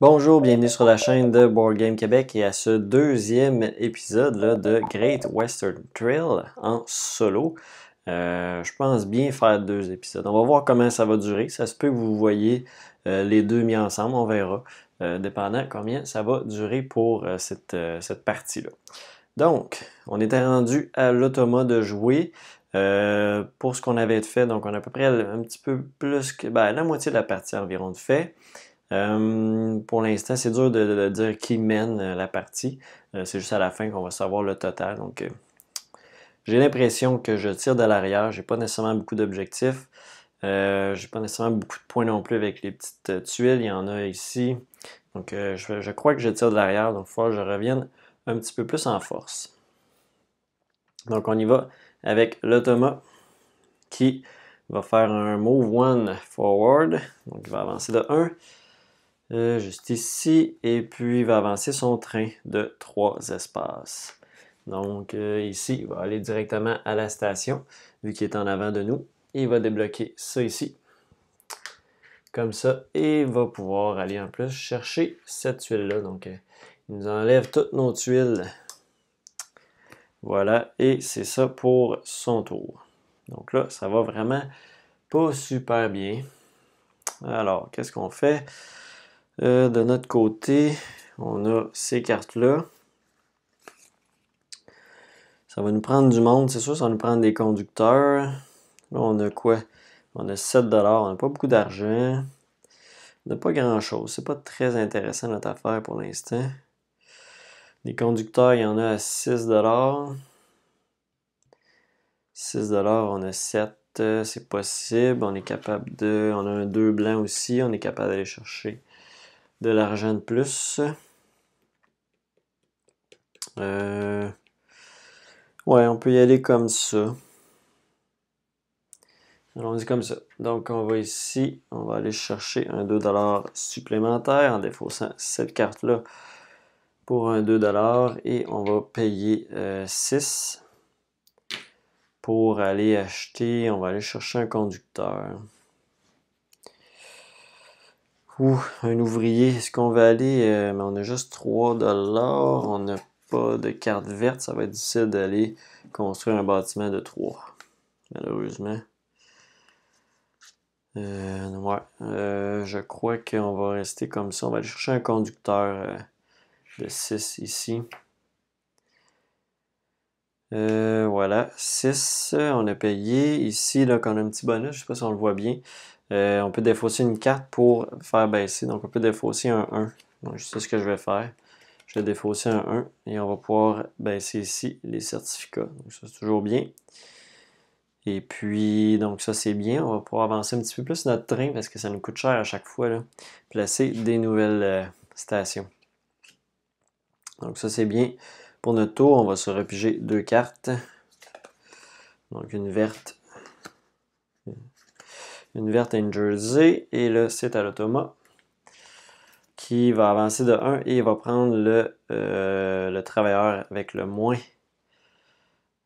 Bonjour, bienvenue sur la chaîne de Board Game Québec et à ce deuxième épisode de Great Western Trail en solo. Euh, je pense bien faire deux épisodes. On va voir comment ça va durer. Ça se peut que vous voyez euh, les deux mis ensemble, on verra, euh, dépendant combien ça va durer pour cette, partie-là. Donc, on était rendu à l'automa de jouer. pour ce qu'on avait fait, donc on a à peu près un petit peu plus que ben, la moitié de la partie environ de fait. Euh, pour l'instant, c'est dur de, dire qui mène euh, la partie. Euh, c'est juste à la fin qu'on va savoir le total. Donc, j'ai l'impression que je tire de l'arrière. je n'ai pas nécessairement beaucoup d'objectifs. j'ai pas nécessairement beaucoup de points non plus avec les petites tuiles. Il y en a ici. Donc, je, crois que je tire de l'arrière. Donc, il faut que je revienne un petit peu plus en force. Donc, on y va avec l'automa qui va faire un move one forward. Donc, il va avancer de 1. Euh, juste ici, et puis il va avancer son train de trois espaces. Donc euh, ici, il va aller directement à la station, vu qu'il est en avant de nous. il va débloquer ça ici, comme ça, et il va pouvoir aller en plus chercher cette tuile-là. Donc euh, il nous enlève toutes nos tuiles. Voilà, et c'est ça pour son tour. Donc là, ça va vraiment pas super bien. Alors, qu'est-ce qu'on fait? Euh, de notre côté, on a ces cartes-là. Ça va nous prendre du monde, c'est sûr, ça va nous prendre des conducteurs. Là, on a quoi? On a 7$, on n'a pas beaucoup d'argent. On n'a pas grand-chose. C'est pas très intéressant notre affaire pour l'instant. Les conducteurs, il y en a à 6$. 6$, on a 7 euh, c'est possible. On est capable de. On a un 2 blanc aussi. On est capable d'aller chercher de l'argent de plus. Euh, ouais, on peut y aller comme ça. Alors, on dit comme ça. Donc, on va ici, on va aller chercher un 2$ supplémentaire en défaussant cette carte-là pour un 2$ et on va payer 6 euh, pour aller acheter, on va aller chercher un conducteur. Ou un ouvrier, est-ce qu'on va aller, euh, mais on a juste 3 dollars, on n'a pas de carte verte, ça va être difficile d'aller construire un bâtiment de 3, malheureusement. Euh, ouais, euh, je crois qu'on va rester comme ça, on va aller chercher un conducteur de 6 ici. voilà, 6, on a payé. Ici, là, on a un petit bonus, je ne sais pas si on le voit bien, euh, on peut défausser une carte pour faire baisser. Donc, on peut défausser un 1. Donc, c'est ce que je vais faire. Je vais défausser un 1 et on va pouvoir baisser ici les certificats. Donc, ça, c'est toujours bien. Et puis, donc ça, c'est bien. On va pouvoir avancer un petit peu plus notre train parce que ça nous coûte cher à chaque fois. Là, placer des nouvelles euh, stations. Donc ça, c'est bien. Pour notre tour, on va se repiger deux cartes. Donc une verte une verte en Jersey. Et là, c'est à l'automa qui va avancer de 1 et il va prendre le, euh, le travailleur avec le moins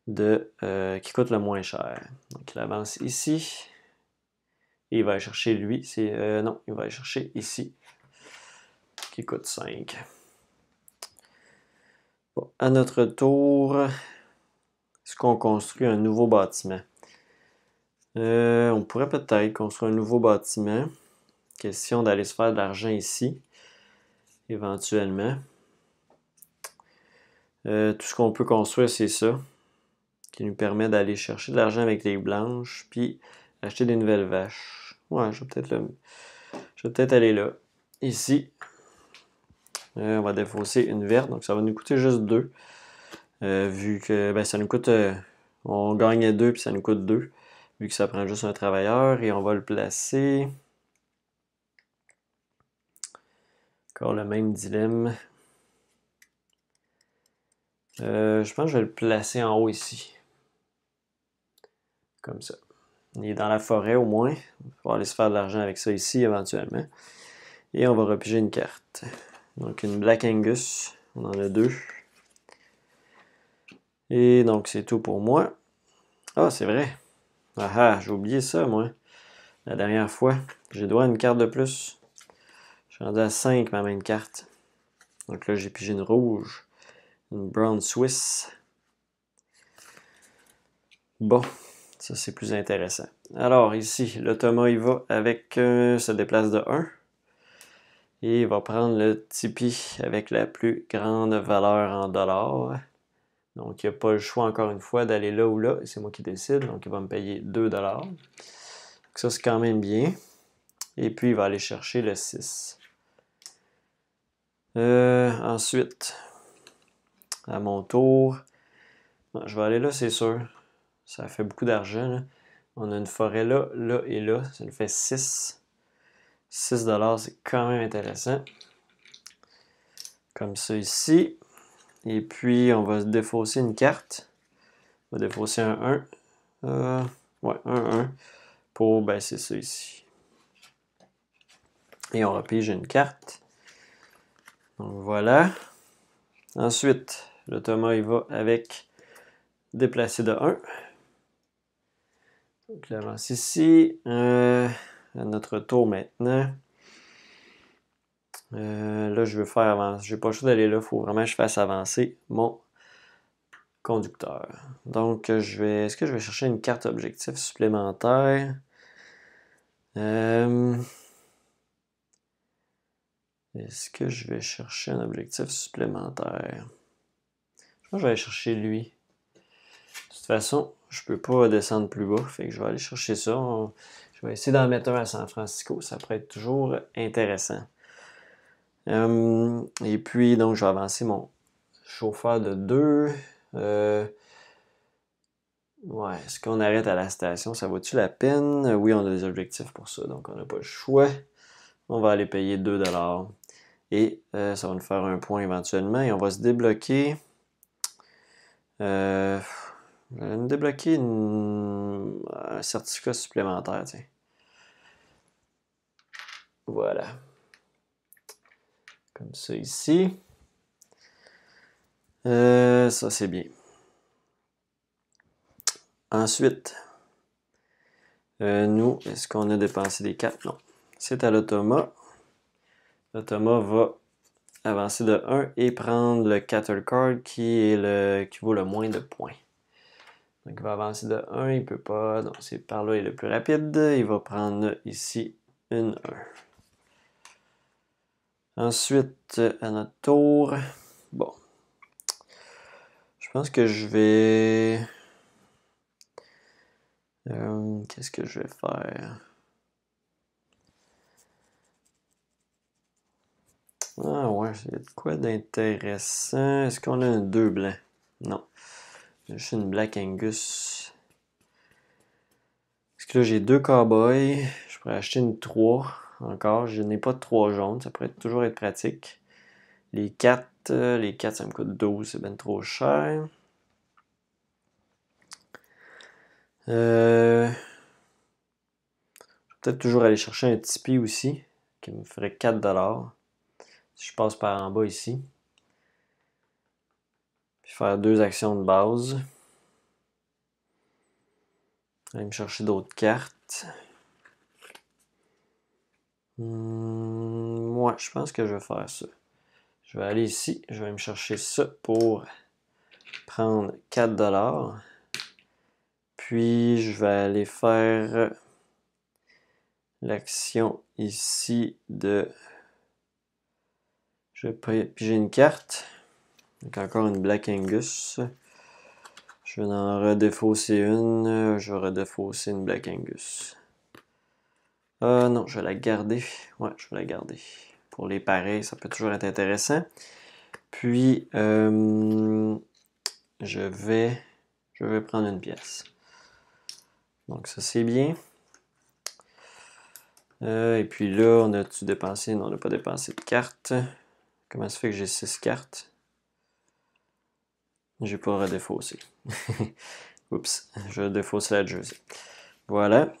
de euh, qui coûte le moins cher. Donc il avance ici. Et il va aller chercher lui. C'est euh, non, il va aller chercher ici. Qui coûte 5. à notre tour, est-ce qu'on construit un nouveau bâtiment? Euh, on pourrait peut-être construire un nouveau bâtiment. Question d'aller se faire de l'argent ici, éventuellement. Euh, tout ce qu'on peut construire, c'est ça, qui nous permet d'aller chercher de l'argent avec les blanches, puis acheter des nouvelles vaches. Ouais, je vais peut-être je vais peut-être aller là. Ici, euh, on va défausser une verte, donc ça va nous coûter juste deux. vu que ben, ça nous coûte, on gagnait deux puis ça nous coûte deux vu que ça prend juste un travailleur, et on va le placer. Encore le même dilemme. Euh, je pense que je vais le placer en haut ici. Comme ça. Il est dans la forêt au moins. On va aller se faire de l'argent avec ça ici éventuellement. Et on va repiger une carte. Donc une Black Angus. On en a deux. Et donc c'est tout pour moi. Ah, c'est vrai. Ah ah, j'ai oublié ça, moi. La dernière fois, j'ai droit à une carte de plus. Je suis rendu à 5, ma même carte. Donc là, j'ai pigé une rouge, une brown Swiss. Bon, ça c'est plus intéressant. Alors ici, le Thomas, il va avec, euh, se déplace de 1. Et il va prendre le Tipeee avec la plus grande valeur en dollars. Donc, il n'y a pas le choix, encore une fois, d'aller là ou là. C'est moi qui décide. Donc, il va me payer 2 dollars. Ça, c'est quand même bien. Et puis, il va aller chercher le 6. Euh, ensuite, à mon tour, je vais aller là, c'est sûr. Ça fait beaucoup d'argent. On a une forêt là, là et là. Ça nous fait 6. 6 dollars, c'est quand même intéressant. Comme ça ici. Et puis, on va défausser une carte. On va défausser un 1. Euh, ouais, un 1 pour baisser ben, ça ici. Et on repige une carte. Donc voilà. Ensuite, le Thomas il va avec déplacer de 1. Donc l'avance ici. Euh, à notre tour maintenant. Euh, là, je veux faire avancer. Je J'ai pas le choix d'aller là. Il faut vraiment que je fasse avancer mon conducteur. Donc, euh, je vais. Est-ce que je vais chercher une carte objectif supplémentaire? Euh, est-ce que je vais chercher un objectif supplémentaire? Je que je vais aller chercher lui. De toute façon, je peux pas descendre plus bas. je vais aller chercher ça. Je vais essayer d'en mettre un à San Francisco. Ça pourrait être toujours intéressant. Euh, et puis, donc, je vais avancer mon chauffeur de 2. Euh, ouais, est-ce qu'on arrête à la station? Ça vaut-tu la peine? Oui, on a des objectifs pour ça, donc on n'a pas le choix. On va aller payer 2 et euh, ça va nous faire un point éventuellement. Et on va se débloquer. je vais me débloquer un certificat supplémentaire. Tiens. Voilà ça ici. Euh, ça, c'est bien. Ensuite, euh, nous, est-ce qu'on a dépensé des 4 Non. C'est à l'automa L'automa va avancer de 1 et prendre le le card qui, est le, qui vaut le moins de points. Donc il va avancer de 1, il peut pas. Donc c'est par là il est le plus rapide. Il va prendre ici une 1. Ensuite, euh, à notre tour, bon, je pense que je vais... Euh, qu'est-ce que je vais faire? Ah ouais, il y a de quoi d'intéressant. Est-ce qu'on a un 2 blanc? Non. suis une Black Angus. Est-ce que là, j'ai deux cowboys. Je pourrais acheter une 3 encore. Je n'ai pas de 3 jaunes, ça pourrait toujours être pratique. Les 4, euh, les 4 ça me coûte 12, c'est bien trop cher. Euh, je vais peut-être toujours aller chercher un Tipeee aussi, qui me ferait 4$. Si je passe par en bas ici. Puis faire deux actions de base. Aller me chercher d'autres cartes moi hmm, je pense que je vais faire ça. Je vais aller ici, je vais me chercher ça pour prendre 4 dollars. Puis je vais aller faire l'action ici de je vais une carte. Donc encore une Black Angus. Je vais en redéfausser une. Je vais redéfausser une Black Angus. Euh, non, je vais la garder. Ouais, je vais la garder. Pour les pareils, ça peut toujours être intéressant. Puis, euh, je, vais, je vais prendre une pièce. Donc, ça, c'est bien. Euh, et puis là, on a-tu dépensé? Non, on n'a pas dépensé de cartes. Comment ça fait que j'ai 6 cartes? Je J'ai pas redéfaussé. Oups, je défausse la jersey. Voilà.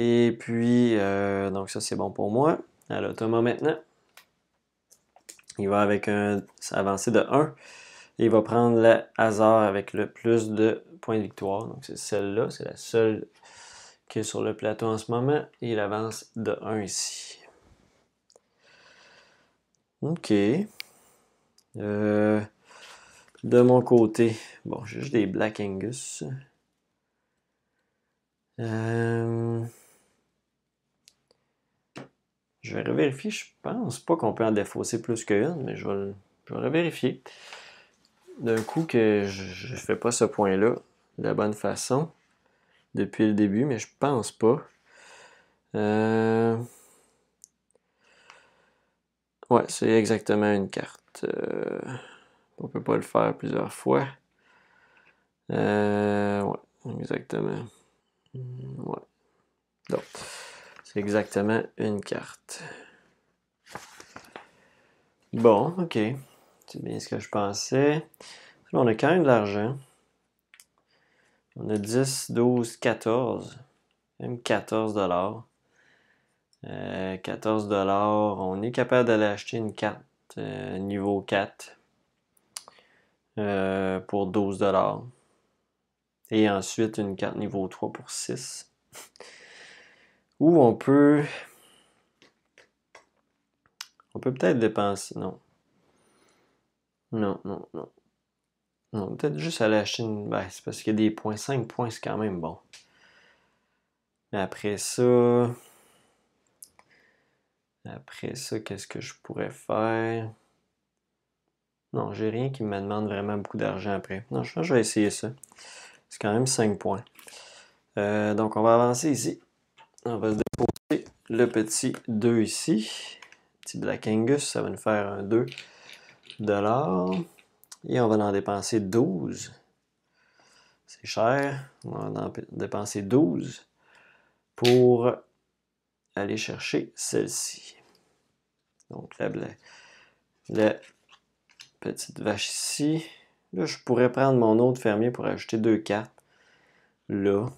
Et puis, euh, donc ça c'est bon pour moi. Alors Thomas maintenant, il va avec un avancé de 1. Il va prendre le hasard avec le plus de points de victoire. Donc c'est celle-là, c'est la seule qui est sur le plateau en ce moment. Et il avance de 1 ici. Ok. Euh, de mon côté, bon, j'ai juste des Black Angus. Euh... Je vais revérifier. Je pense pas qu'on peut en défausser plus qu'une, mais je vais, revérifier. D'un coup que je ne fais pas ce point-là de la bonne façon depuis le début, mais je pense pas. Euh, ouais, c'est exactement une carte. On euh, On peut pas le faire plusieurs fois. Euh, ouais, exactement. Hmm. C'est exactement une carte. Bon, ok. C'est bien ce que je pensais. on a quand même de l'argent. On a 10, 12, 14. Même 14 dollars. 14 euh, dollars. On est capable d'aller acheter une carte euh, niveau 4 euh, pour 12 dollars. Et ensuite une carte niveau 3 pour 6. Ou on peut... On peut peut-être dépenser, non. Non, non, non. Non, peut-être juste aller acheter une c'est parce qu'il y a des points, 5 points, c'est quand même bon. après ça... Après ça, qu'est-ce que je pourrais faire? Non, j'ai rien qui me demande vraiment beaucoup d'argent après. Non, je je vais essayer ça. C'est quand même 5 points. Euh, donc, on va avancer ici. On va se déposer le petit 2 ici. Petit Black Angus, ça va nous faire un 2 Et on va en dépenser 12. C'est cher. On va en dépenser 12 pour aller chercher celle-ci. Donc la, petite vache ici. Là, je pourrais prendre mon autre fermier pour ajouter 2 cartes. Là,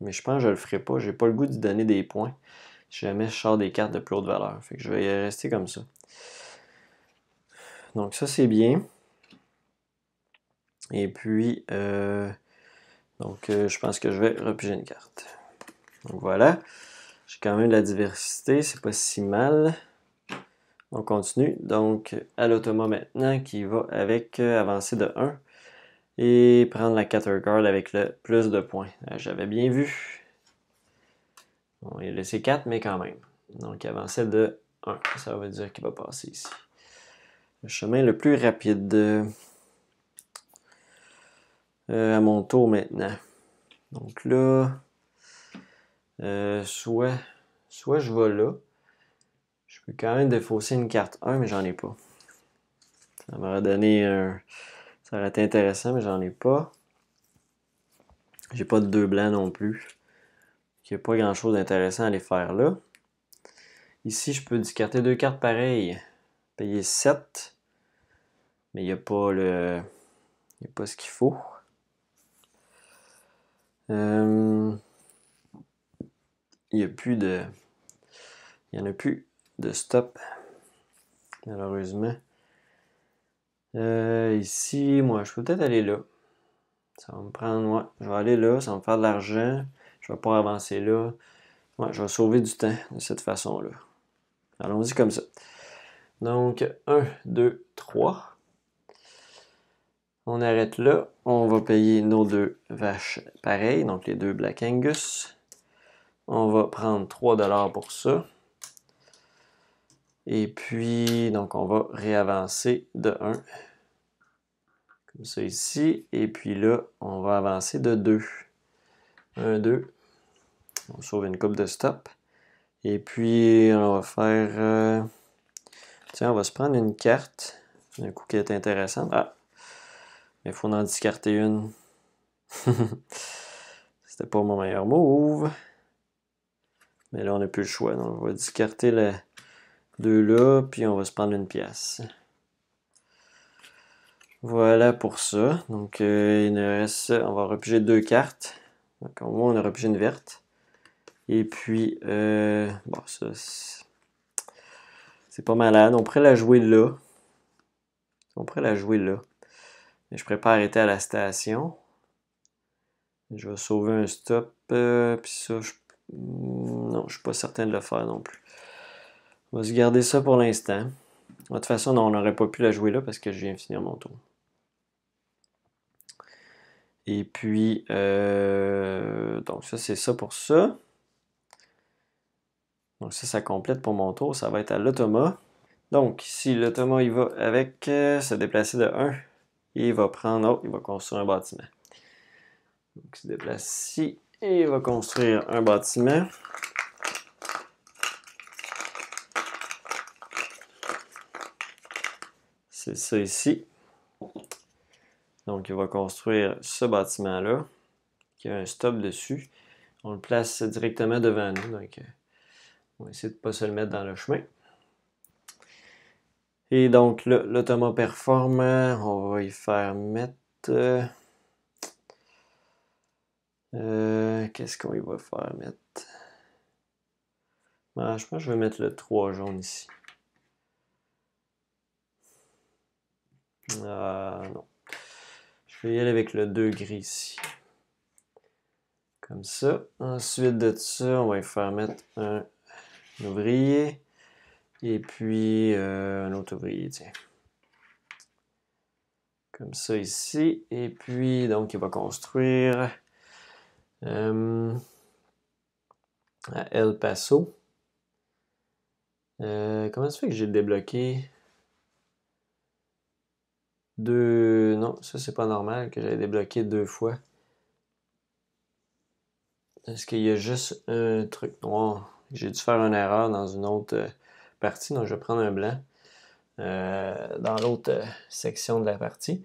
mais je pense que je le ferai pas. J'ai pas le goût de donner des points. Si jamais je sors des cartes de plus haute valeur. Fait que je vais y rester comme ça. Donc ça, c'est bien. Et puis, euh, donc euh, je pense que je vais repiger une carte. Donc voilà. J'ai quand même de la diversité. C'est pas si mal. On continue. Donc, à l'automa maintenant qui va avec euh, avancer de 1. Et prendre la guard avec le plus de points. Euh, j'avais bien vu. il a laissé 4, mais quand même. Donc, il avançait de 1. Ça veut dire qu'il va passer ici. Le chemin le plus rapide. Euh, à mon tour maintenant. Donc là, euh, soit, soit je vais là. Je peux quand même défausser une carte 1, mais j'en ai pas. Ça m'aurait donné un. Ça aurait été intéressant, mais j'en ai pas. J'ai pas de deux blancs non plus. Il n'y a pas grand chose d'intéressant à les faire là. Ici, je peux discarter deux cartes pareilles. Payer 7. Mais il n'y a pas le. Il a pas ce qu'il faut. Euh, il n'y a plus de. Il n'y en a plus de stop. Malheureusement. Euh, ici, moi, je peux peut-être aller là. Ça va me prendre, ouais, je vais aller là, ça va me faire de l'argent. Je vais pas avancer là. Ouais, je vais sauver du temps de cette façon-là. Allons-y comme ça. Donc, 1, 2, 3. On arrête là. On va payer nos deux vaches pareilles, donc les deux Black Angus. On va prendre 3$ pour ça. Et puis, donc, on va réavancer de 1. Comme ça ici. Et puis là, on va avancer de 2. 1, 2. On sauve une coupe de stop. Et puis, on va faire... Euh, tiens, on va se prendre une carte. Un coup qui est intéressant. Ah! Mais il faut en discarter une. C'était pas mon meilleur move. Mais là, on n'a plus le choix. Donc, on va discarter la... Deux là, puis on va se prendre une pièce. Voilà pour ça. Donc, euh, il nous reste, on va repiger deux cartes. Donc, en moins, on a repigé une verte. Et puis, euh, bon, ça, c'est pas malade. On pourrait la jouer là. On pourrait la jouer là. je prépare été arrêter à la station. Je vais sauver un stop. Euh, puis ça, je... non, je suis pas certain de le faire non plus. On va se garder ça pour l'instant. De toute façon, on n'aurait pas pu la jouer là parce que je viens de finir mon tour. Et puis, euh, donc ça, c'est ça pour ça. Donc ça, ça complète pour mon tour. Ça va être à l'automa. Donc ici, l'automa, il va avec euh, se déplacer de 1. Et il va prendre... Oh, il va construire un bâtiment. Donc il se déplace ici. Et il va construire un bâtiment. C'est ça ici. Donc, il va construire ce bâtiment-là, qui a un stop dessus. On le place directement devant nous. Donc, euh, on va essayer de ne pas se le mettre dans le chemin. Et donc, l'Automa Performant, on va y faire mettre... Euh, qu'est-ce qu'on va faire mettre? Ben, je pense que je vais mettre le 3 jaune ici. Ah, non. Je vais y aller avec le 2 gris ici. Comme ça. Ensuite de ça, on va faire mettre un ouvrier. Et puis euh, un autre ouvrier, tiens. Comme ça ici. Et puis, donc, il va construire euh, à El Paso. comment ça fait que j'ai débloqué deux. Non, ça c'est pas normal que j'ai débloqué deux fois. Est-ce qu'il y a juste un truc noir? J'ai dû faire une erreur dans une autre euh, partie, donc je vais prendre un blanc euh, dans l'autre euh, section de la partie.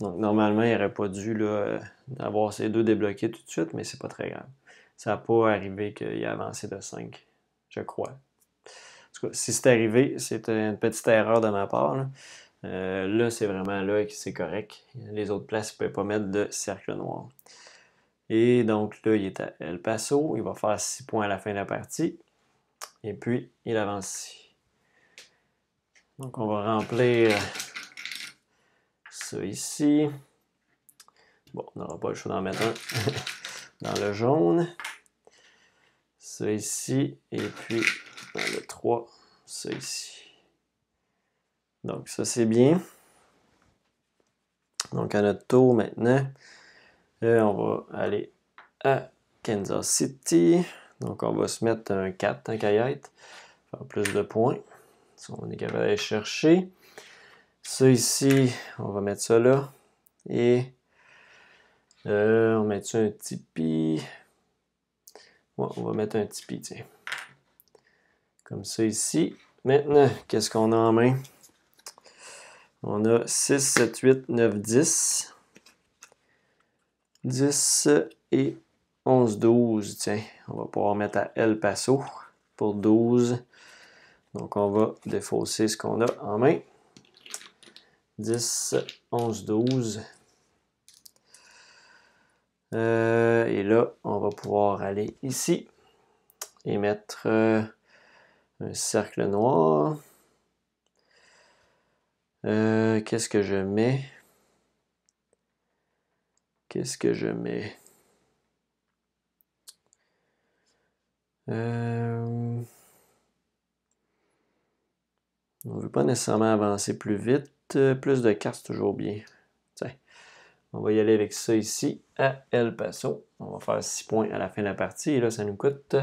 Donc normalement, il n'aurait pas dû là, avoir ces deux débloqués tout de suite, mais c'est pas très grave. Ça n'a pas arrivé qu'il ait avancé de 5, je crois. En tout cas, si c'est arrivé, c'était une petite erreur de ma part. Euh, là, c'est vraiment là que c'est correct. Les autres places, ils ne pas mettre de cercle noir. Et donc là, il est à El Paso. Il va faire 6 points à la fin de la partie. Et puis, il avance Donc, on va remplir ça ici. Bon, on n'aura pas le choix d'en mettre un dans le jaune. Ça ici. Et puis, dans le 3, ça ici. Donc ça c'est bien. Donc à notre tour maintenant, euh, on va aller à Kansas City. Donc on va se mettre un 4 en va Faire plus de points. on est capable chercher. Ça ici, on va mettre ça là. Et euh, on met un tipi. on va mettre un tipi, tiens. Comme ça ici. Maintenant, qu'est-ce qu'on a en main? On a 6, 7, 8, 9, 10. 10 et 11, 12. Tiens, on va pouvoir mettre à El Paso pour 12. Donc, on va défausser ce qu'on a en main. 10, 11, 12. et là, on va pouvoir aller ici et mettre euh, un cercle noir. Euh, qu'est-ce que je mets Qu'est-ce que je mets euh, On ne veut pas nécessairement avancer plus vite. Euh, plus de cartes, toujours bien. Tiens. On va y aller avec ça ici à El Paso. On va faire 6 points à la fin de la partie. Et là, ça nous coûte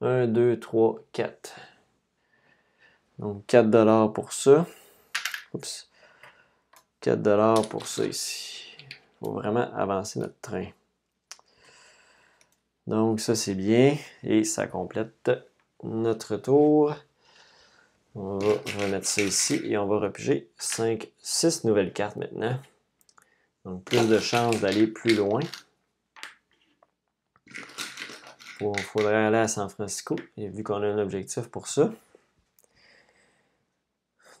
1, 2, 3, 4. Donc 4 pour ça. Oups. 4 pour ça ici. Il faut vraiment avancer notre train. Donc ça c'est bien et ça complète notre tour. On va remettre ça ici et on va repiger 5, 6 nouvelles cartes maintenant. Donc plus de chances d'aller plus loin. Il faudrait aller à San Francisco, et vu qu'on a un objectif pour ça.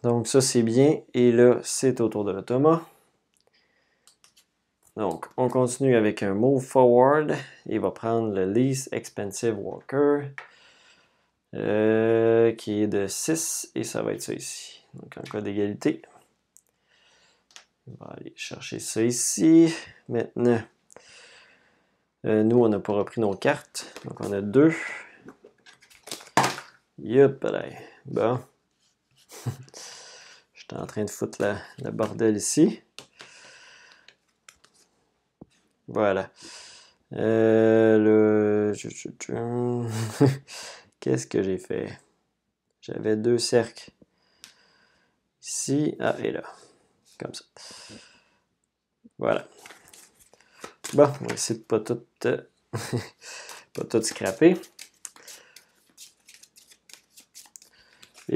Donc ça, c'est bien. Et là, c'est autour de l'automat. Donc, on continue avec un move forward. Il va prendre le least expensive walker. Euh, qui est de 6, et ça va être ça ici. Donc, en cas d'égalité, on va aller chercher ça ici. Maintenant, euh, nous, on n'a pas repris nos cartes, donc on a deux. Yup, Bon. J'étais en train de foutre le bordel ici. Voilà. Euh, le... Qu'est-ce que j'ai fait? J'avais deux cercles. Ici, ah, et là. Comme ça. Voilà. Bon, on va de pas tout, euh, pas tout scraper.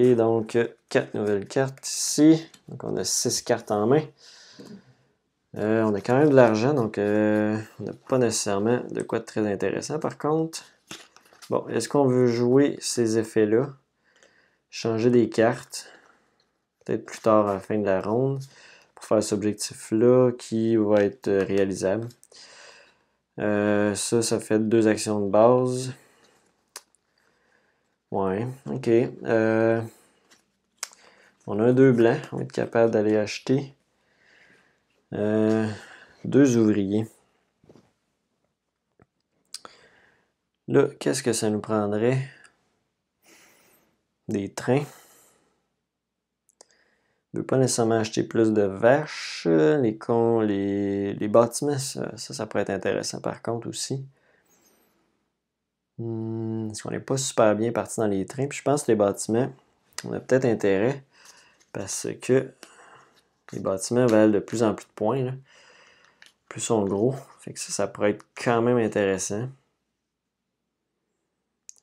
Et donc, quatre nouvelles cartes ici. Donc, on a six cartes en main. Euh, on a quand même de l'argent, donc euh, on n'a pas nécessairement de quoi de très intéressant. Par contre, bon, est-ce qu'on veut jouer ces effets-là? Changer des cartes. Peut-être plus tard à la fin de la ronde. Pour faire cet objectif-là qui va être euh, réalisable. ça, ça fait deux actions de base. Ouais, ok. Euh, on a deux blancs, on va être capable d'aller acheter euh, deux ouvriers. Là, qu'est-ce que ça nous prendrait? Des trains. On ne pas nécessairement acheter plus de vaches. Les, cons, les, les bâtiments, ça, ça pourrait être intéressant par contre aussi. Hmm, est-ce qu'on n'est pas super bien parti dans les trains. Puis je pense que les bâtiments, on a peut-être intérêt parce que les bâtiments valent de plus en plus de points. Là. Plus sont gros. Fait que ça, ça pourrait être quand même intéressant.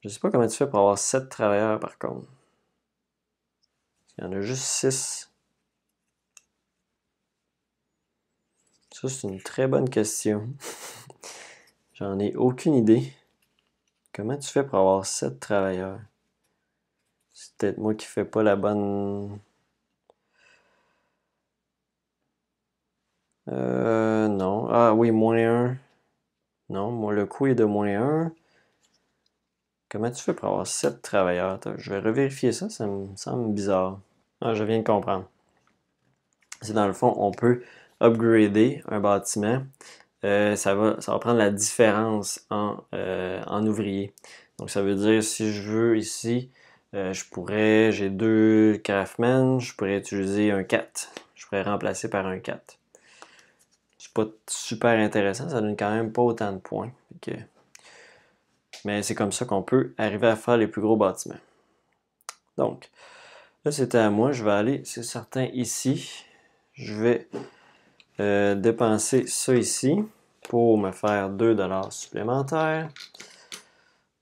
Je sais pas comment tu fais pour avoir 7 travailleurs par contre. Il y en a juste 6. Ça, c'est une très bonne question. J'en ai aucune idée. Comment tu fais pour avoir 7 travailleurs? C'est peut-être moi qui fais pas la bonne. Euh, non. Ah oui, moins 1. Non, moi, le coût est de moins 1. Comment tu fais pour avoir 7 travailleurs? je vais revérifier ça, ça me semble bizarre. Ah, je viens de comprendre. C'est dans le fond, on peut upgrader un bâtiment euh, ça, va, ça prendre la différence euh, en, ouvrier. Donc ça veut dire si je veux ici, euh, je pourrais, j'ai deux craftsmen, je pourrais utiliser un 4. Je pourrais remplacer par un 4. C'est pas super intéressant, ça donne quand même pas autant de points. Mais c'est comme ça qu'on peut arriver à faire les plus gros bâtiments. Donc, là c'était à moi, je vais aller, c'est certain, ici. Je vais dépenser ça ici pour me faire 2 dollars supplémentaires.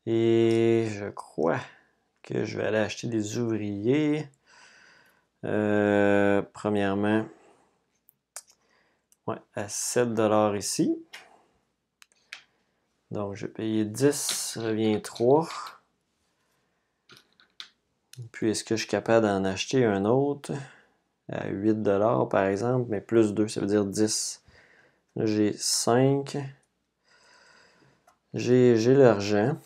Et je crois que je vais aller acheter des ouvriers. Euh, premièrement, à 7 dollars ici. Donc, je vais payer 10, revient 3. Puis, est-ce que je suis capable d'en acheter un autre à 8 par exemple, mais plus 2, ça veut dire 10. J'ai 5. J'ai l'argent.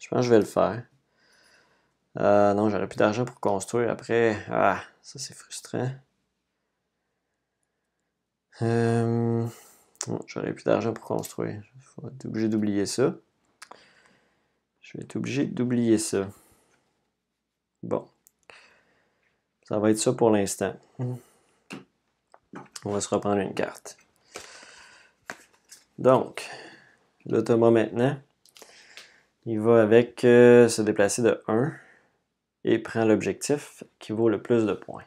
Je pense que je vais le faire. Euh, non, j'aurais plus d'argent pour construire après. Ah, ça c'est frustrant. Euh, j'aurais plus d'argent pour construire. Je vais être obligé d'oublier ça. Je vais être obligé d'oublier ça. Bon. Ça va être ça pour l'instant. On va se reprendre une carte. Donc, l'automa maintenant, il va avec euh, se déplacer de 1 et prend l'objectif qui vaut le plus de points.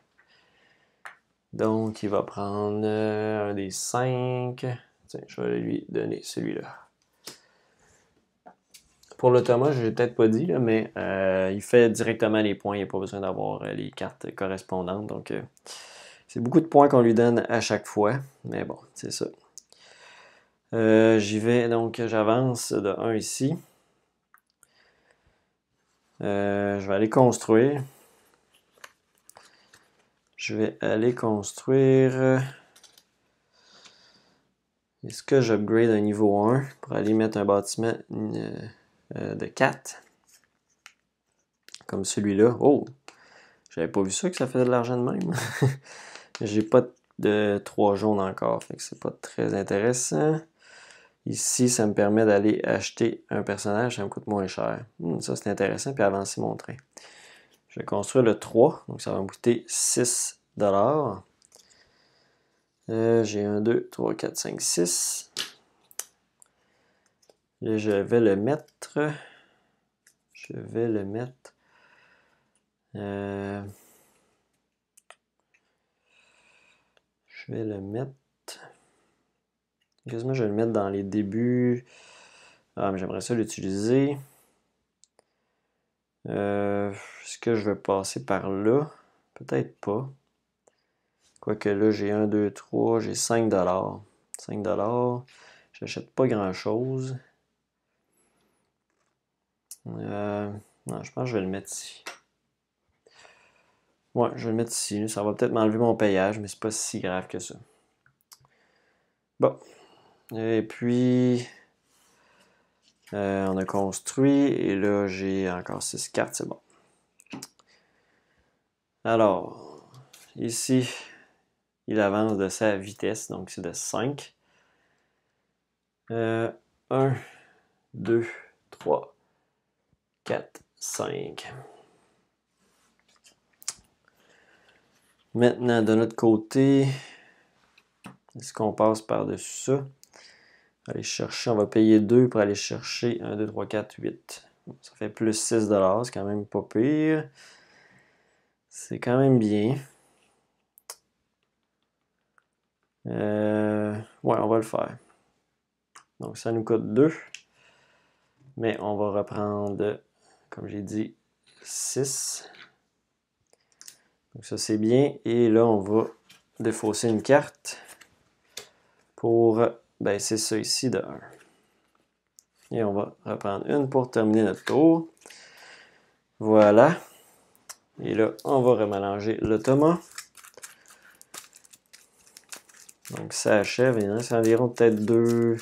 Donc, il va prendre euh, un des 5. Tiens, je vais lui donner celui-là. Pour l'automa, je n'ai peut-être pas dit, mais euh, il fait directement les points. Il n'y a pas besoin d'avoir les cartes correspondantes. Donc, c'est beaucoup de points qu'on lui donne à chaque fois. Mais bon, c'est ça. Euh, j'y vais, donc j'avance de 1 ici. Euh, je vais aller construire. Je vais aller construire. Est-ce que j'upgrade un niveau 1 pour aller mettre un bâtiment euh, de 4? Comme celui-là. Oh! J'avais pas vu ça que ça faisait de l'argent de même. J'ai pas de 3 jaunes encore, fait que c'est pas très intéressant. Ici, ça me permet d'aller acheter un personnage, ça me coûte moins cher. Hmm, ça, c'est intéressant, puis avancer mon train. Je vais construire le 3, donc ça va me coûter 6 dollars. Euh, j'ai un 2, 3, 4, 5, 6. je vais le mettre. Je vais le mettre. Euh, je vais le mettre que je vais le mettre dans les débuts. Ah, mais j'aimerais ça l'utiliser. Euh, est-ce que je vais passer par là? Peut-être pas. Quoique là, j'ai 1, 2, 3, j'ai 5 dollars. 5 dollars, j'achète pas grand-chose. Euh, non, je pense que je vais le mettre ici. Ouais, je vais le mettre ici. Ça va peut-être m'enlever mon payage, mais c'est pas si grave que ça. Bon, et puis, euh, on a construit. Et là, j'ai encore 6 cartes, c'est bon. Alors, ici, il avance de sa vitesse, donc c'est de 5. 1, 2, 3, 4, 5. Maintenant, de notre côté, est-ce qu'on passe par-dessus ça? Aller chercher, on va payer 2 pour aller chercher 1, 2, 3, 4, 8. Ça fait plus 6 c'est quand même pas pire. C'est quand même bien. Euh, ouais, on va le faire. Donc ça nous coûte 2. Mais on va reprendre, comme j'ai dit, 6. Donc ça c'est bien. Et là, on va défausser une carte pour ben c'est ça ici de 1. Et on va reprendre une pour terminer notre tour. Voilà. Et là, on va remélanger le Donc ça achève, il reste environ peut-être deux,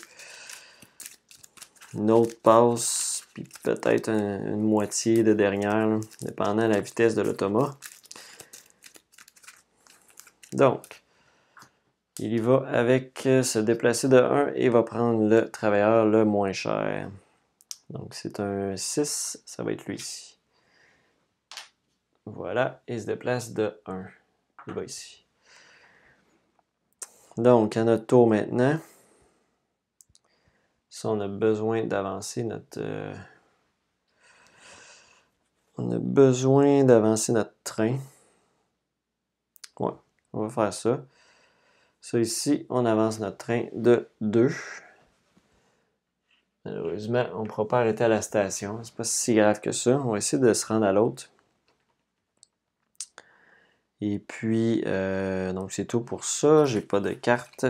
une autre passe, puis peut-être une moitié de dernière, dépendant de la vitesse de l'automa. Donc, il y va avec euh, se déplacer de 1 et va prendre le travailleur le moins cher. Donc c'est un 6, ça va être lui ici. Voilà, il se déplace de 1. Il va ici. Donc, à notre tour maintenant, ça, on a besoin d'avancer notre... Euh, on a besoin d'avancer notre train. on va faire ça. Ça ici, on avance notre train de 2. Malheureusement, on ne pourra pas arrêter à la station. C'est pas si grave que ça. On va essayer de se rendre à l'autre. Et puis, euh, donc c'est tout pour ça. J'ai pas de carte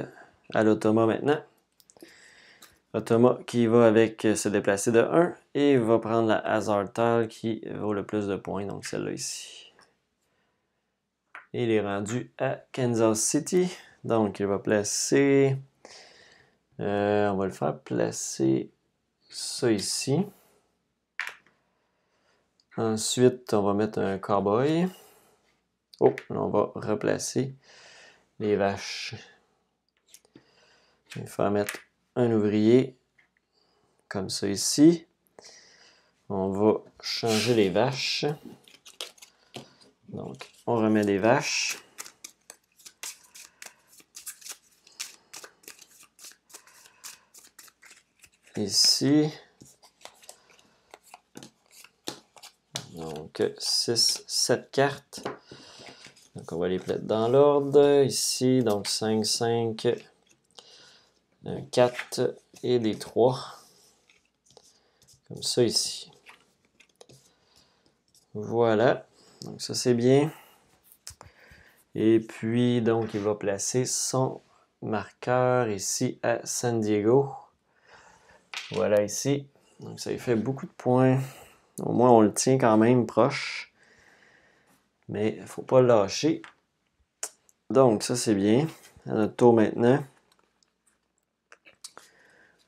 à l'automa maintenant. Automa qui va avec euh, se déplacer de 1 et va prendre la Hazard Tile qui vaut le plus de points, donc celle-là ici. Et Il est rendu à Kansas City. Donc, il va placer... Euh, on va le faire placer ça ici. Ensuite, on va mettre un cowboy. Oh, on va replacer les vaches. Il va mettre un ouvrier comme ça ici. On va changer les vaches. Donc, on remet les vaches. ici. Donc, 6, 7 cartes. Donc, on va les placer dans l'ordre. Ici, donc 5, 5, 4 et des 3. Comme ça ici. Voilà. Donc, ça, c'est bien. Et puis, donc, il va placer son marqueur ici à San Diego. Voilà ici. Donc ça fait beaucoup de points. Au moins on le tient quand même proche. Mais il ne faut pas le lâcher. Donc ça c'est bien. À notre tour maintenant.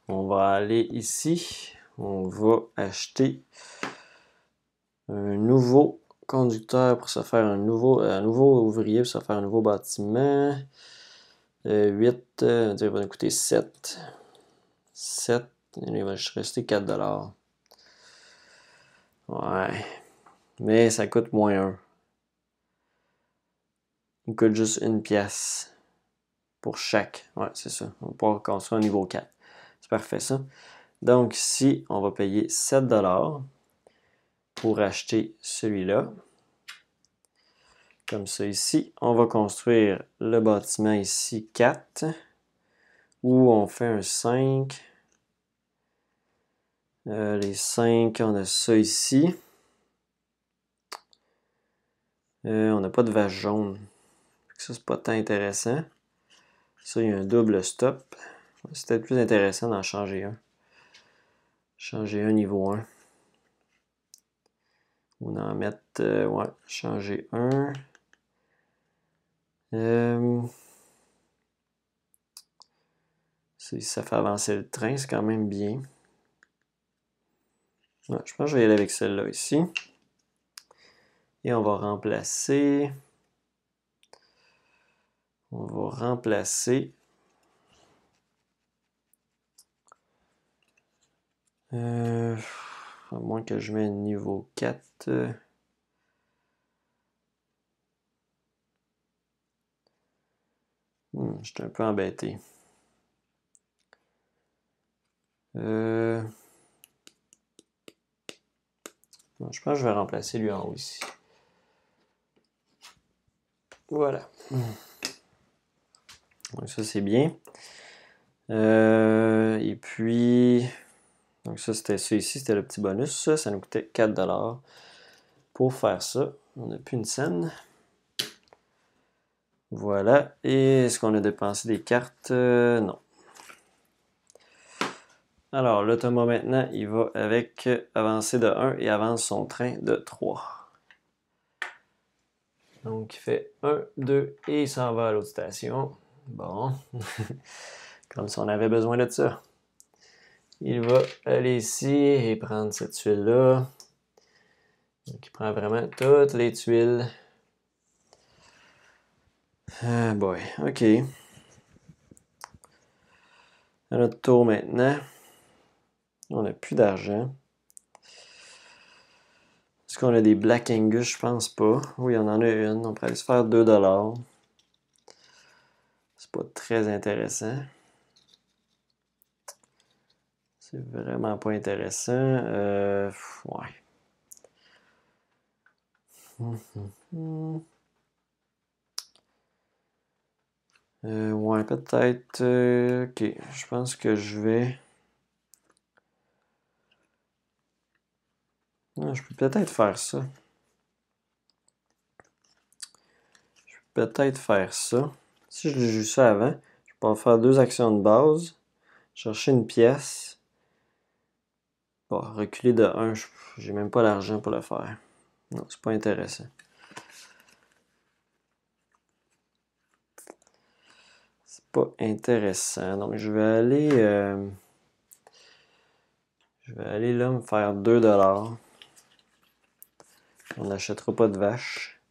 On va aller ici. On va acheter un nouveau conducteur pour se faire un nouveau, un nouveau ouvrier pour se faire un nouveau bâtiment. 8, euh, euh, on va coûter 7. 7. Il va juste rester 4$. Ouais. Mais ça coûte moins 1. Il coûte juste une pièce. Pour chaque. Ouais, c'est ça. On va pouvoir construire un niveau 4. C'est parfait ça. Donc ici, on va payer 7$ pour acheter celui-là. Comme ça ici. On va construire le bâtiment ici 4. Où on fait un 5. Euh, les 5, on a ça ici. Euh, on n'a pas de vache jaune. Ça, c'est pas tant intéressant. Ça, il y a un double stop. C'est peut-être plus intéressant d'en changer un. Changer un niveau 1. Ou en mettre. Euh, ouais, changer un. ça fait avancer le train, c'est quand même bien je pense que je vais y aller avec celle-là ici. Et on va remplacer... On va remplacer... Euh, à moins que je mette niveau 4... Hmm, je suis un peu embêté. Euh... Je pense que je vais remplacer lui en haut ici. Voilà. Donc ça c'est bien. Euh, et puis, donc ça c'était ça ici, c'était le petit bonus. Ça, ça nous coûtait 4$ pour faire ça. On n'a plus une scène. Voilà. Et est-ce qu'on a dépensé des cartes? Euh, non. Alors, le maintenant, il va avec euh, avancer de 1 et avance son train de 3. Donc, il fait 1, 2 et il s'en va à l'autre station. Bon, comme si on avait besoin de ça. Il va aller ici et prendre cette tuile-là. Donc, il prend vraiment toutes les tuiles. Ah boy, ok. À notre tour maintenant. On n'a plus d'argent. Est-ce qu'on a des Black Angus? Je pense pas. Oui, on en a une. On pourrait se faire 2$. C'est pas très intéressant. C'est vraiment pas intéressant. Euh, ouais. Hum, hum, hum. Euh, ouais, peut-être. Euh, ok, je pense que je vais. Ah, je peux peut-être faire ça. Je peux peut-être faire ça. Si je joue ça avant, je peux en faire deux actions de base. Chercher une pièce. Bon, reculer de 1, j'ai même pas l'argent pour le faire. Non, c'est pas intéressant. C'est pas intéressant. Donc je vais aller. Euh, je vais aller là me faire 2$. On n'achètera pas de vache.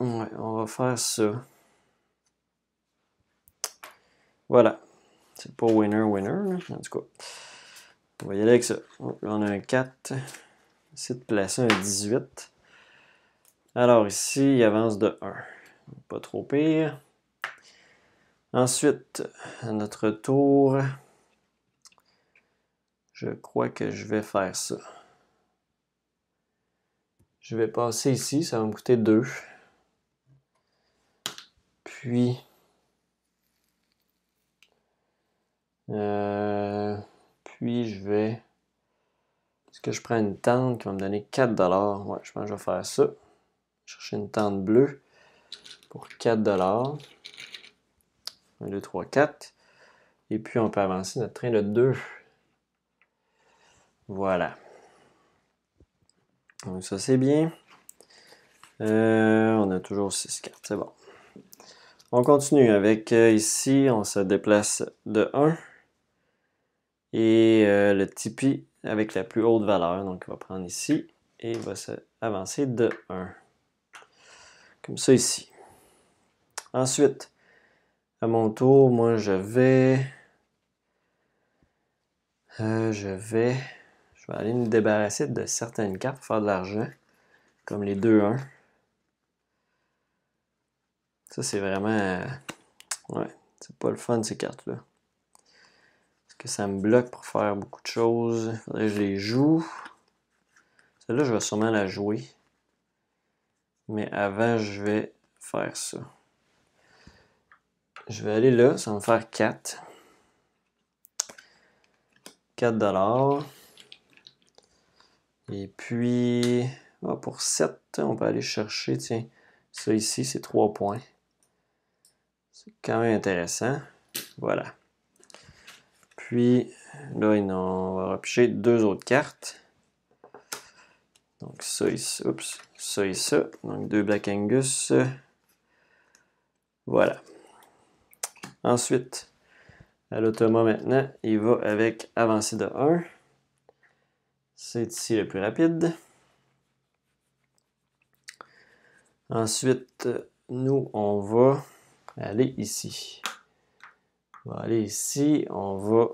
Ouais, on va faire ça. Voilà. C'est pas winner, winner. En tout cas, on va y aller avec ça. On a un 4. C'est de placer un 18. Alors ici, il avance de 1. Pas trop pire. Ensuite, à notre tour, je crois que je vais faire ça. Je vais passer ici, ça va me coûter 2. Puis, euh, puis je vais... Est-ce que je prends une tente qui va me donner 4$? Ouais, je pense que je vais faire ça. Chercher une tente bleue pour 4$. 1, 2, 3, 4. Et puis on peut avancer notre train de 2. Voilà. Donc ça c'est bien. Euh, on a toujours 6 cartes, c'est bon. On continue avec euh, ici, on se déplace de 1. Et euh, le tipi avec la plus haute valeur, donc il va prendre ici et il va s'avancer avancer de 1. Comme ça ici. Ensuite, à mon tour, moi je vais... je vais je vais aller me débarrasser de certaines cartes pour faire de l'argent, comme les 2-1. Ça, c'est vraiment... Euh, ouais, c'est pas le fun, ces cartes-là. Parce que ça me bloque pour faire beaucoup de choses. Faudrait que je les joue. Celle-là, je vais sûrement la jouer. Mais avant, je vais faire ça. Je vais aller là, ça va me faire 4. 4 dollars. Et puis, ah, pour 7, on peut aller chercher, tiens, ça ici, c'est 3 points. C'est quand même intéressant. Voilà. Puis, là, on va repicher deux autres cartes. Donc, ça ici, oups, ça et ça. Donc, deux Black Angus. Voilà. Ensuite, à l'automne maintenant, il va avec avancer de 1. C'est ici le plus rapide. Ensuite, nous, on va aller ici. On va aller ici, on va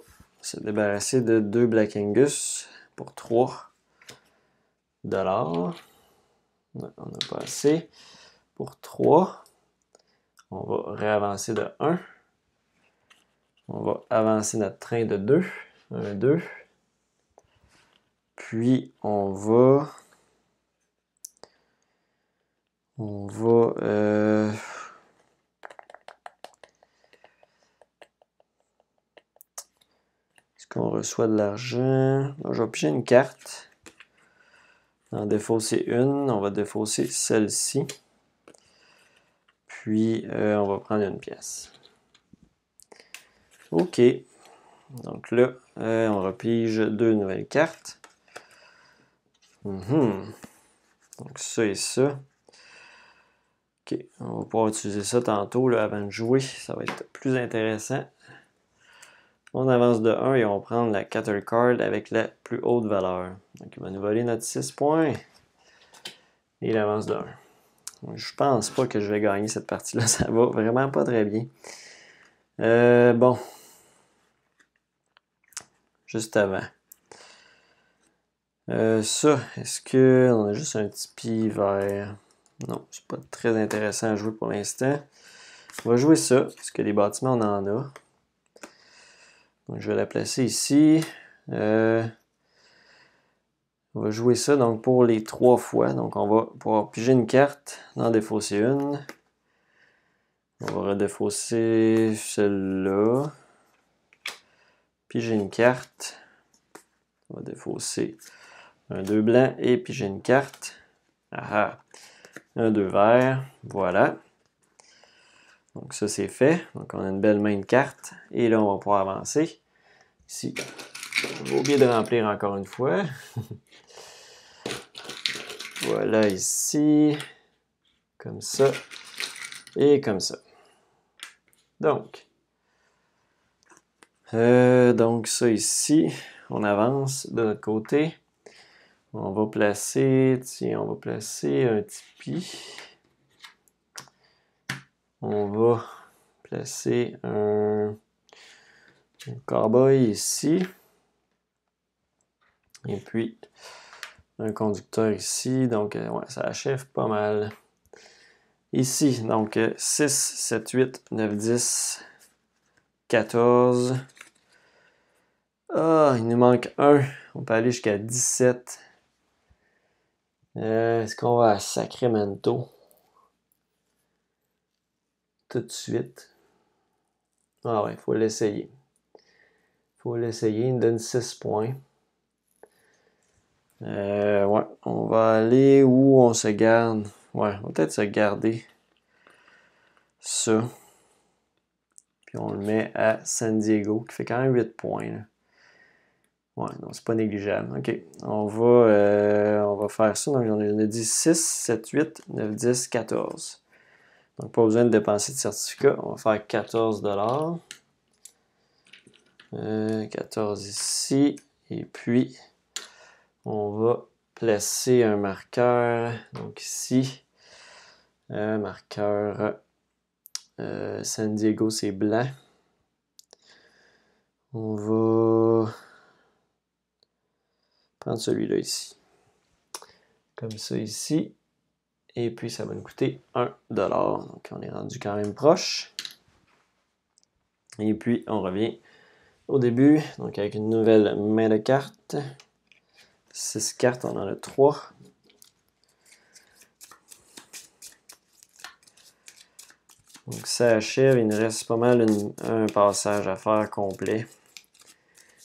se débarrasser de deux Black Angus pour 3 dollars. On n'a pas assez. Pour 3, on va réavancer de 1. On va avancer notre train de 2. 1, 2. Puis on va... On va... Euh, est-ce qu'on reçoit de l'argent? Je vais une carte. En défausser une, on va défausser celle-ci. Puis euh, on va prendre une pièce. OK. Donc là, euh, on repige deux nouvelles cartes. Mhm. Donc ça et ça. Ok, on va pouvoir utiliser ça tantôt là, avant de jouer. Ça va être plus intéressant. On avance de 1 et on prend la cutter card avec la plus haute valeur. Donc il va nous voler notre 6 points. Et il avance de 1. je pense pas que je vais gagner cette partie-là. Ça va vraiment pas très bien. Euh, bon. Juste avant. Euh, ça, est-ce que. On a juste un petit vert. Non, c'est pas très intéressant à jouer pour l'instant. On va jouer ça, parce que les bâtiments, on en a. Donc, je vais la placer ici. Euh, on va jouer ça donc pour les trois fois. Donc, on va pouvoir piger une carte, en défausser une. On va redéfausser celle-là. Piger une carte. On va défausser un deux blanc et puis j'ai une carte. Ah, ah. Un deux vert. Voilà. Donc ça c'est fait. Donc on a une belle main de carte. Et là on va pouvoir avancer. Ici, va oublier de remplir encore une fois. voilà ici. Comme ça. Et comme ça. Donc. Euh, donc ça ici, on avance de notre côté. On va placer, tiens, on va placer un Tipeee. On va placer un, un cowboy ici. Et puis un conducteur ici. Donc, euh, ça achève pas mal. Ici, donc 6, 7, 8, 9, 10, 14. Ah, il nous manque un. On peut aller jusqu'à 17. Euh, est-ce qu'on va à Sacramento? Tout de suite. Ah ouais, faut l'essayer. Faut l'essayer. Il me donne 6 points. Euh, ouais, on va aller où on se garde. Ouais, on va peut-être se garder ça. Puis on le met à San Diego, qui fait quand même 8 points. Ouais, non, c'est pas négligeable. OK. On va, euh, on va faire ça. Donc j'en ai dit 6, 7, 8, 9, 10, 14. Donc pas besoin de dépenser de certificat. On va faire 14 dollars. 14 euh, ici. Et puis, on va placer un marqueur. Donc ici, un euh, marqueur San Diego, c'est blanc. On va prendre celui-là ici. Comme ça ici. Et puis ça va nous coûter 1$. Donc on est rendu quand même proche. Et puis on revient au début, donc avec une nouvelle main de cartes. 6 cartes, on en a 3. Donc ça achève, il nous reste pas mal un passage à faire complet.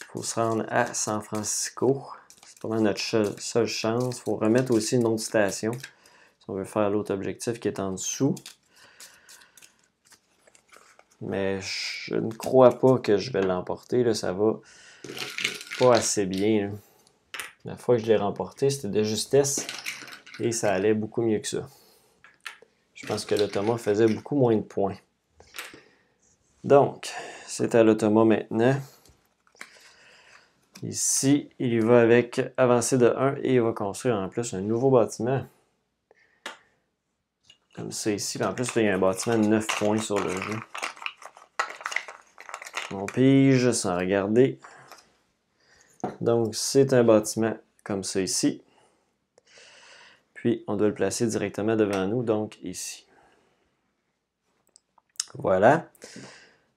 Il faut se rendre à San Francisco. C'est vraiment notre seule chance. Il faut remettre aussi une autre station. Si on veut faire l'autre objectif qui est en dessous. Mais je ne crois pas que je vais l'emporter. Ça va pas assez bien. La fois que je l'ai remporté, c'était de justesse. Et ça allait beaucoup mieux que ça. Je pense que l'automa faisait beaucoup moins de points. Donc, c'est à l'automa maintenant. Ici, il va avec avancer de 1 et il va construire en plus un nouveau bâtiment. Comme ça ici. en plus, il y a un bâtiment de 9 points sur le jeu. On pige sans regarder. Donc, c'est un bâtiment comme ça ici. Puis, on doit le placer directement devant nous, donc ici. Voilà.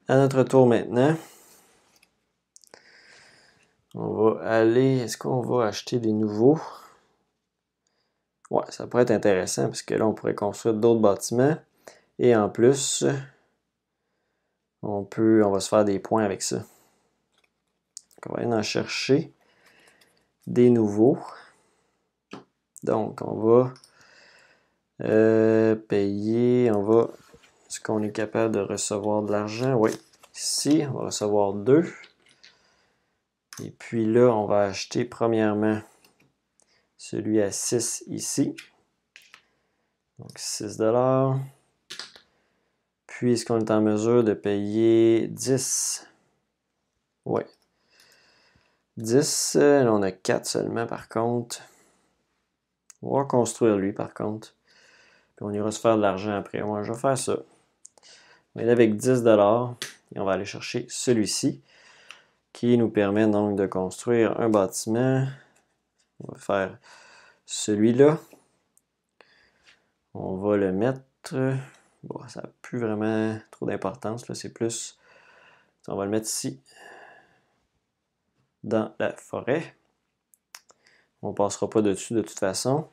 À notre tour maintenant. On va aller. Est-ce qu'on va acheter des nouveaux? Ouais, ça pourrait être intéressant parce que là, on pourrait construire d'autres bâtiments. Et en plus, on peut. On va se faire des points avec ça. Donc, on va aller en chercher des nouveaux. Donc, on va euh, payer. On va. Est-ce qu'on est capable de recevoir de l'argent? Oui. Ici, on va recevoir deux. Et puis là, on va acheter premièrement celui à 6 ici. Donc 6 dollars. Puis est-ce qu'on est en mesure de payer 10 Oui. 10, là on a 4 seulement par contre. On va construire lui par contre. Puis on ira se faire de l'argent après. Moi, je vais faire ça. Mais avec 10 dollars, on va aller chercher celui-ci qui nous permet donc de construire un bâtiment. On va faire celui-là. On va le mettre. Bon, ça n'a plus vraiment trop d'importance. Là, c'est plus. On va le mettre ici, dans la forêt. On ne passera pas dessus de toute façon.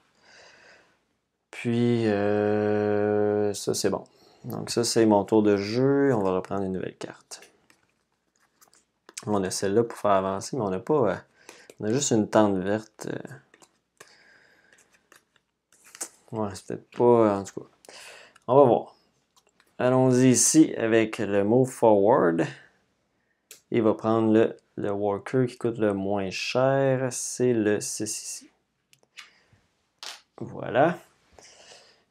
Puis, euh, ça, c'est bon. Donc, ça, c'est mon tour de jeu. On va reprendre une nouvelle carte. On a celle-là pour faire avancer, mais on n'a pas. Euh, on a juste une tente verte. Euh. Ouais, c'est peut-être pas. Euh, en tout cas. On va voir. Allons-y ici avec le move forward. Il va prendre le, le worker qui coûte le moins cher. C'est le 6 Voilà.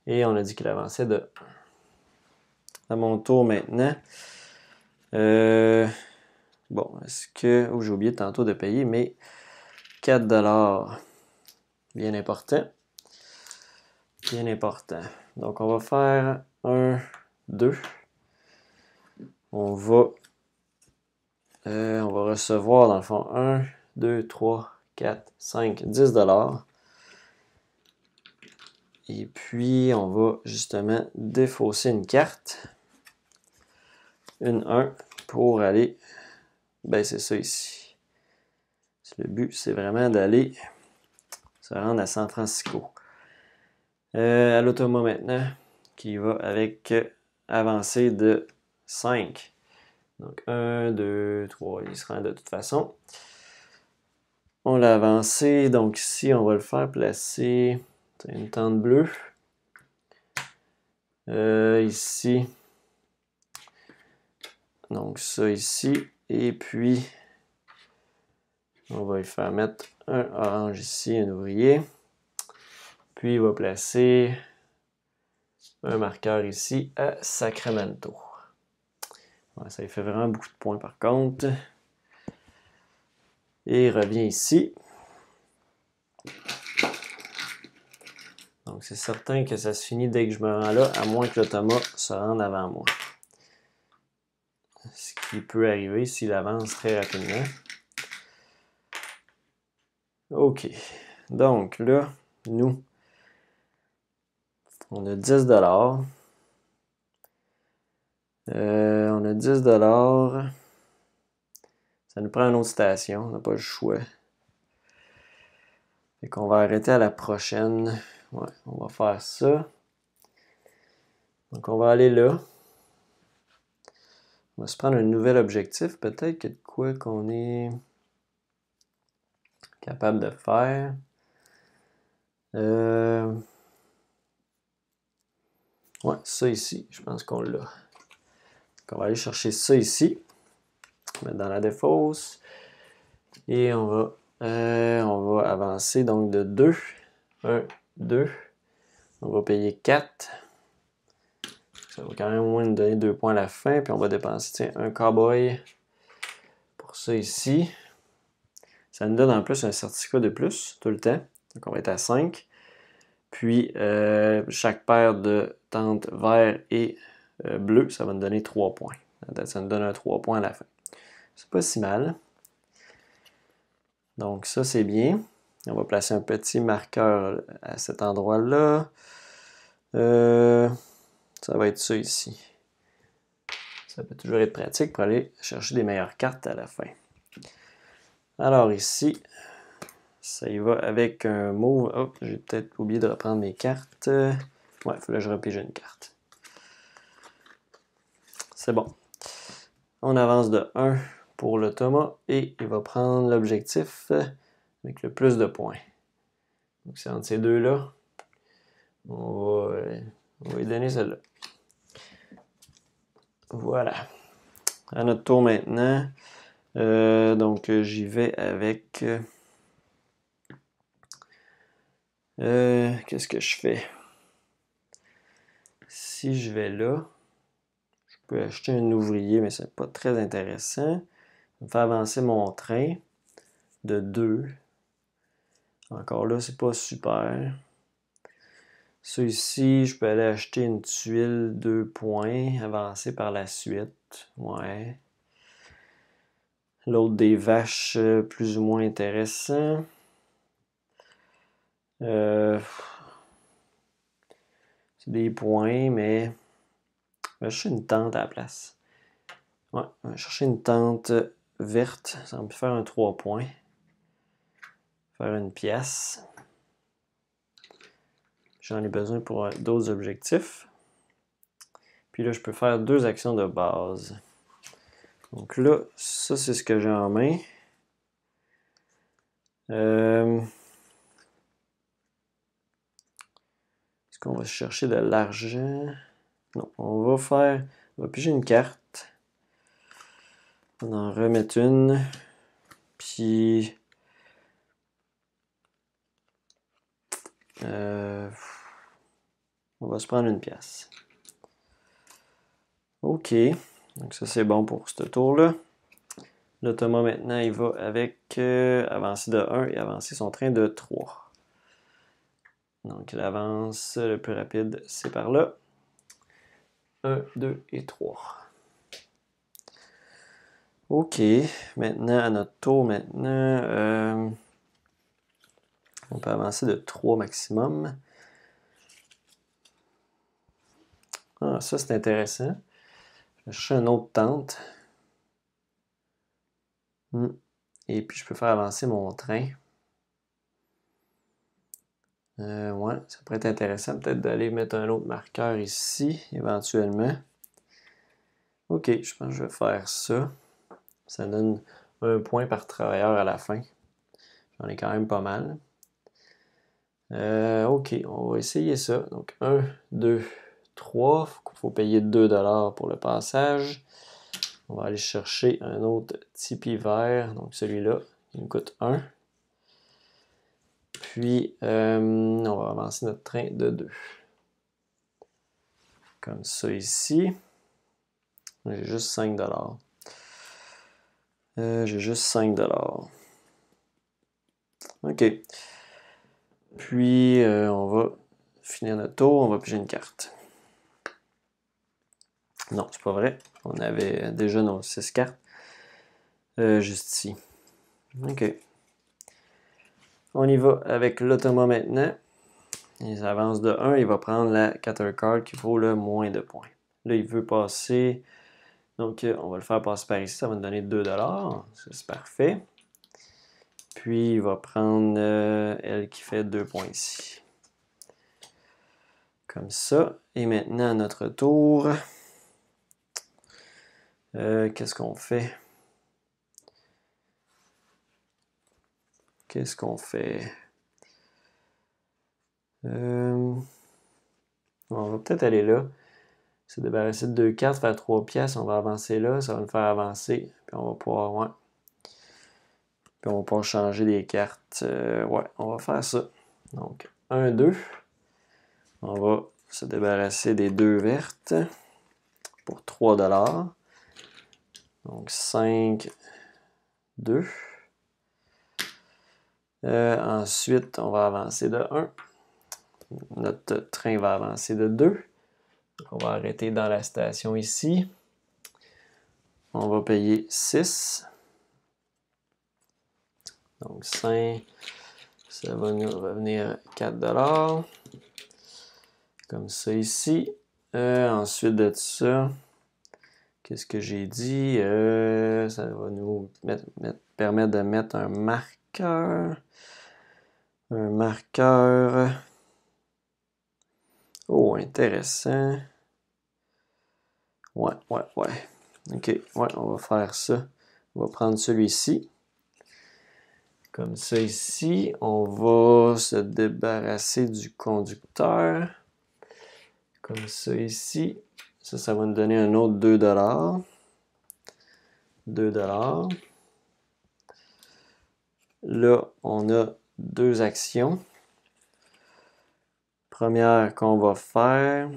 Et on a dit qu'il avançait de. À mon tour maintenant. Euh, Bon, est-ce que. Oh, j'ai oublié tantôt de payer mais 4 Bien important. Bien important. Donc, on va faire 1, 2. On va. Euh, on va recevoir, dans le fond, 1, 2, 3, 4, 5, 10 Et puis, on va justement défausser une carte. Une 1 pour aller ben c'est ça ici. Le but, c'est vraiment d'aller se rendre à San Francisco. Euh, à l'automa maintenant, qui va avec euh, avancée de 5. Donc 1, 2, 3, il se rend de toute façon. On l'a avancé, donc ici on va le faire placer une tente bleue. Euh, ici, donc ça ici, et puis, on va lui faire mettre un orange ici, un ouvrier. Puis, il va placer un marqueur ici à Sacramento. ça lui fait vraiment beaucoup de points par contre. Et il revient ici. Donc, c'est certain que ça se finit dès que je me rends là, à moins que le Thomas se rende avant moi ce qui peut arriver s'il avance très rapidement. OK. Donc là, nous, on a 10 dollars. Euh, on a 10 dollars. Ça nous prend une autre station, on n'a pas le choix. Et qu'on va arrêter à la prochaine. Ouais, on va faire ça. Donc on va aller là. On va se prendre un nouvel objectif, peut-être que de quoi qu'on est capable de faire. Euh, ouais, ça ici, je pense qu'on l'a. On va aller chercher ça ici. Mettre dans la défausse. Et on va, euh, on va avancer donc de 2. 1, 2. On va payer 4 ça va quand même au moins nous donner deux points à la fin. Puis on va dépenser tiens, un cowboy pour ça ici. Ça nous donne en plus un certificat de plus tout le temps. Donc on va être à 5. Puis euh, chaque paire de tentes vert et euh, bleu, ça va nous donner 3 points. Ça nous donne un 3 points à la fin. C'est pas si mal. Donc ça c'est bien. On va placer un petit marqueur à cet endroit-là. Euh, ça va être ça ici. Ça peut toujours être pratique pour aller chercher des meilleures cartes à la fin. Alors ici, ça y va avec un move. Oh, j'ai peut-être oublié de reprendre mes cartes. Ouais, il fallait que je repige une carte. C'est bon. On avance de 1 pour le Thomas et il va prendre l'objectif avec le plus de points. Donc c'est entre ces deux-là. On va euh, on va lui là Voilà. À notre tour maintenant. Euh, donc, euh, j'y vais avec. Euh, qu'est-ce que je fais? Si je vais là, je peux acheter un ouvrier, mais c'est pas très intéressant. Je vais avancer mon train de 2. Encore là, c'est pas super. Celui-ci, je peux aller acheter une tuile 2 points, avancer par la suite. Ouais. L'autre des vaches, euh, plus ou moins intéressant. Euh, c'est des points, mais je vais chercher une tente à la place. Ouais, je vais chercher une tente verte. Ça va me faire un trois points. Faire une pièce. J'en ai besoin pour euh, d'autres objectifs. Puis là, je peux faire deux actions de base. Donc là, ça c'est ce que j'ai en main. Euh, est-ce qu'on va chercher de l'argent? Non, on va faire... On va piger une carte. On en remettre une. Puis... Euh, on va se prendre une pièce. OK. Donc ça, c'est bon pour ce tour-là. Le maintenant, il va avec euh, avancer de 1 et avancer son train de 3. Donc, il avance le plus rapide, c'est par là. 1, 2 et 3. OK. Maintenant, à notre tour, maintenant, euh, on peut avancer de 3 maximum. Ah, ça c'est intéressant. Je vais chercher une autre tente. Hmm. Et puis je peux faire avancer mon train. Euh, ouais, ça pourrait être intéressant peut-être d'aller mettre un autre marqueur ici, éventuellement. Ok, je pense que je vais faire ça. Ça donne un point par travailleur à la fin. J'en ai quand même pas mal. Euh, ok, on va essayer ça. Donc 1, 2, 3. Il faut payer 2 dollars pour le passage. On va aller chercher un autre tipi vert. Donc celui-là, il nous coûte 1. Puis, euh, on va avancer notre train de 2. Comme ça ici. J'ai juste 5 dollars. Euh, j'ai juste 5 dollars. OK. Puis, euh, on va finir notre tour. On va piger une carte. Non, c'est pas vrai. On avait déjà nos 6 cartes. Euh, juste ici. OK. On y va avec l'automa maintenant. Il avance de 1, il va prendre la 4 card qui vaut le moins de points. Là, il veut passer. Donc, euh, on va le faire passer par ici. Ça va nous donner 2$. C'est parfait. Puis, il va prendre euh, elle qui fait 2 points ici. Comme ça. Et maintenant, notre tour. Euh, qu'est-ce qu'on fait Qu'est-ce qu'on fait euh, On va peut-être aller là. Se débarrasser de deux cartes, faire trois pièces. On va avancer là. Ça va nous faire avancer. Puis on va pouvoir. Ouais. Puis on va pouvoir changer des cartes. Euh, ouais, on va faire ça. Donc, 1, 2. On va se débarrasser des deux vertes pour 3 dollars. Donc 5, 2. Euh, ensuite, on va avancer de 1. Notre train va avancer de 2. On va arrêter dans la station ici. On va payer 6. Donc 5, ça va nous revenir 4 Comme ça ici. Euh, ensuite de ça, Qu'est-ce que j'ai dit? Euh, ça va nous permettre de mettre un marqueur. Un marqueur. Oh, intéressant. Ouais, ouais, ouais. OK, ouais, on va faire ça. On va prendre celui-ci. Comme ça ici, on va se débarrasser du conducteur. Comme ça ici, ça, ça va nous donner un autre 2 dollars. 2 dollars. Là, on a deux actions. Première qu'on va faire,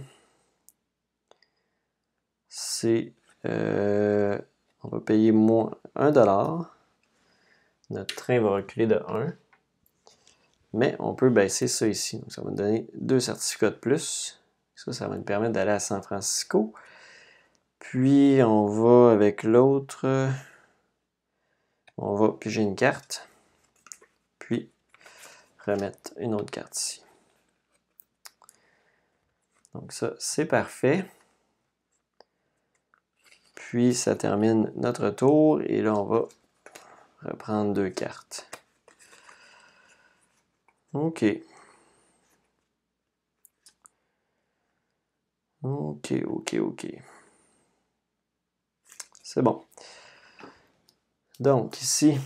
c'est euh, on va payer moins 1 dollar. Notre train va reculer de 1. Mais on peut baisser ça ici. Donc ça va nous donner deux certificats de plus. Ça, ça va nous permettre d'aller à San Francisco. Puis on va avec l'autre. On va piger une carte. Puis remettre une autre carte ici. Donc ça, c'est parfait. Puis ça termine notre tour. Et là, on va reprendre deux cartes. OK. Ok, ok, ok. C'est bon. Donc ici,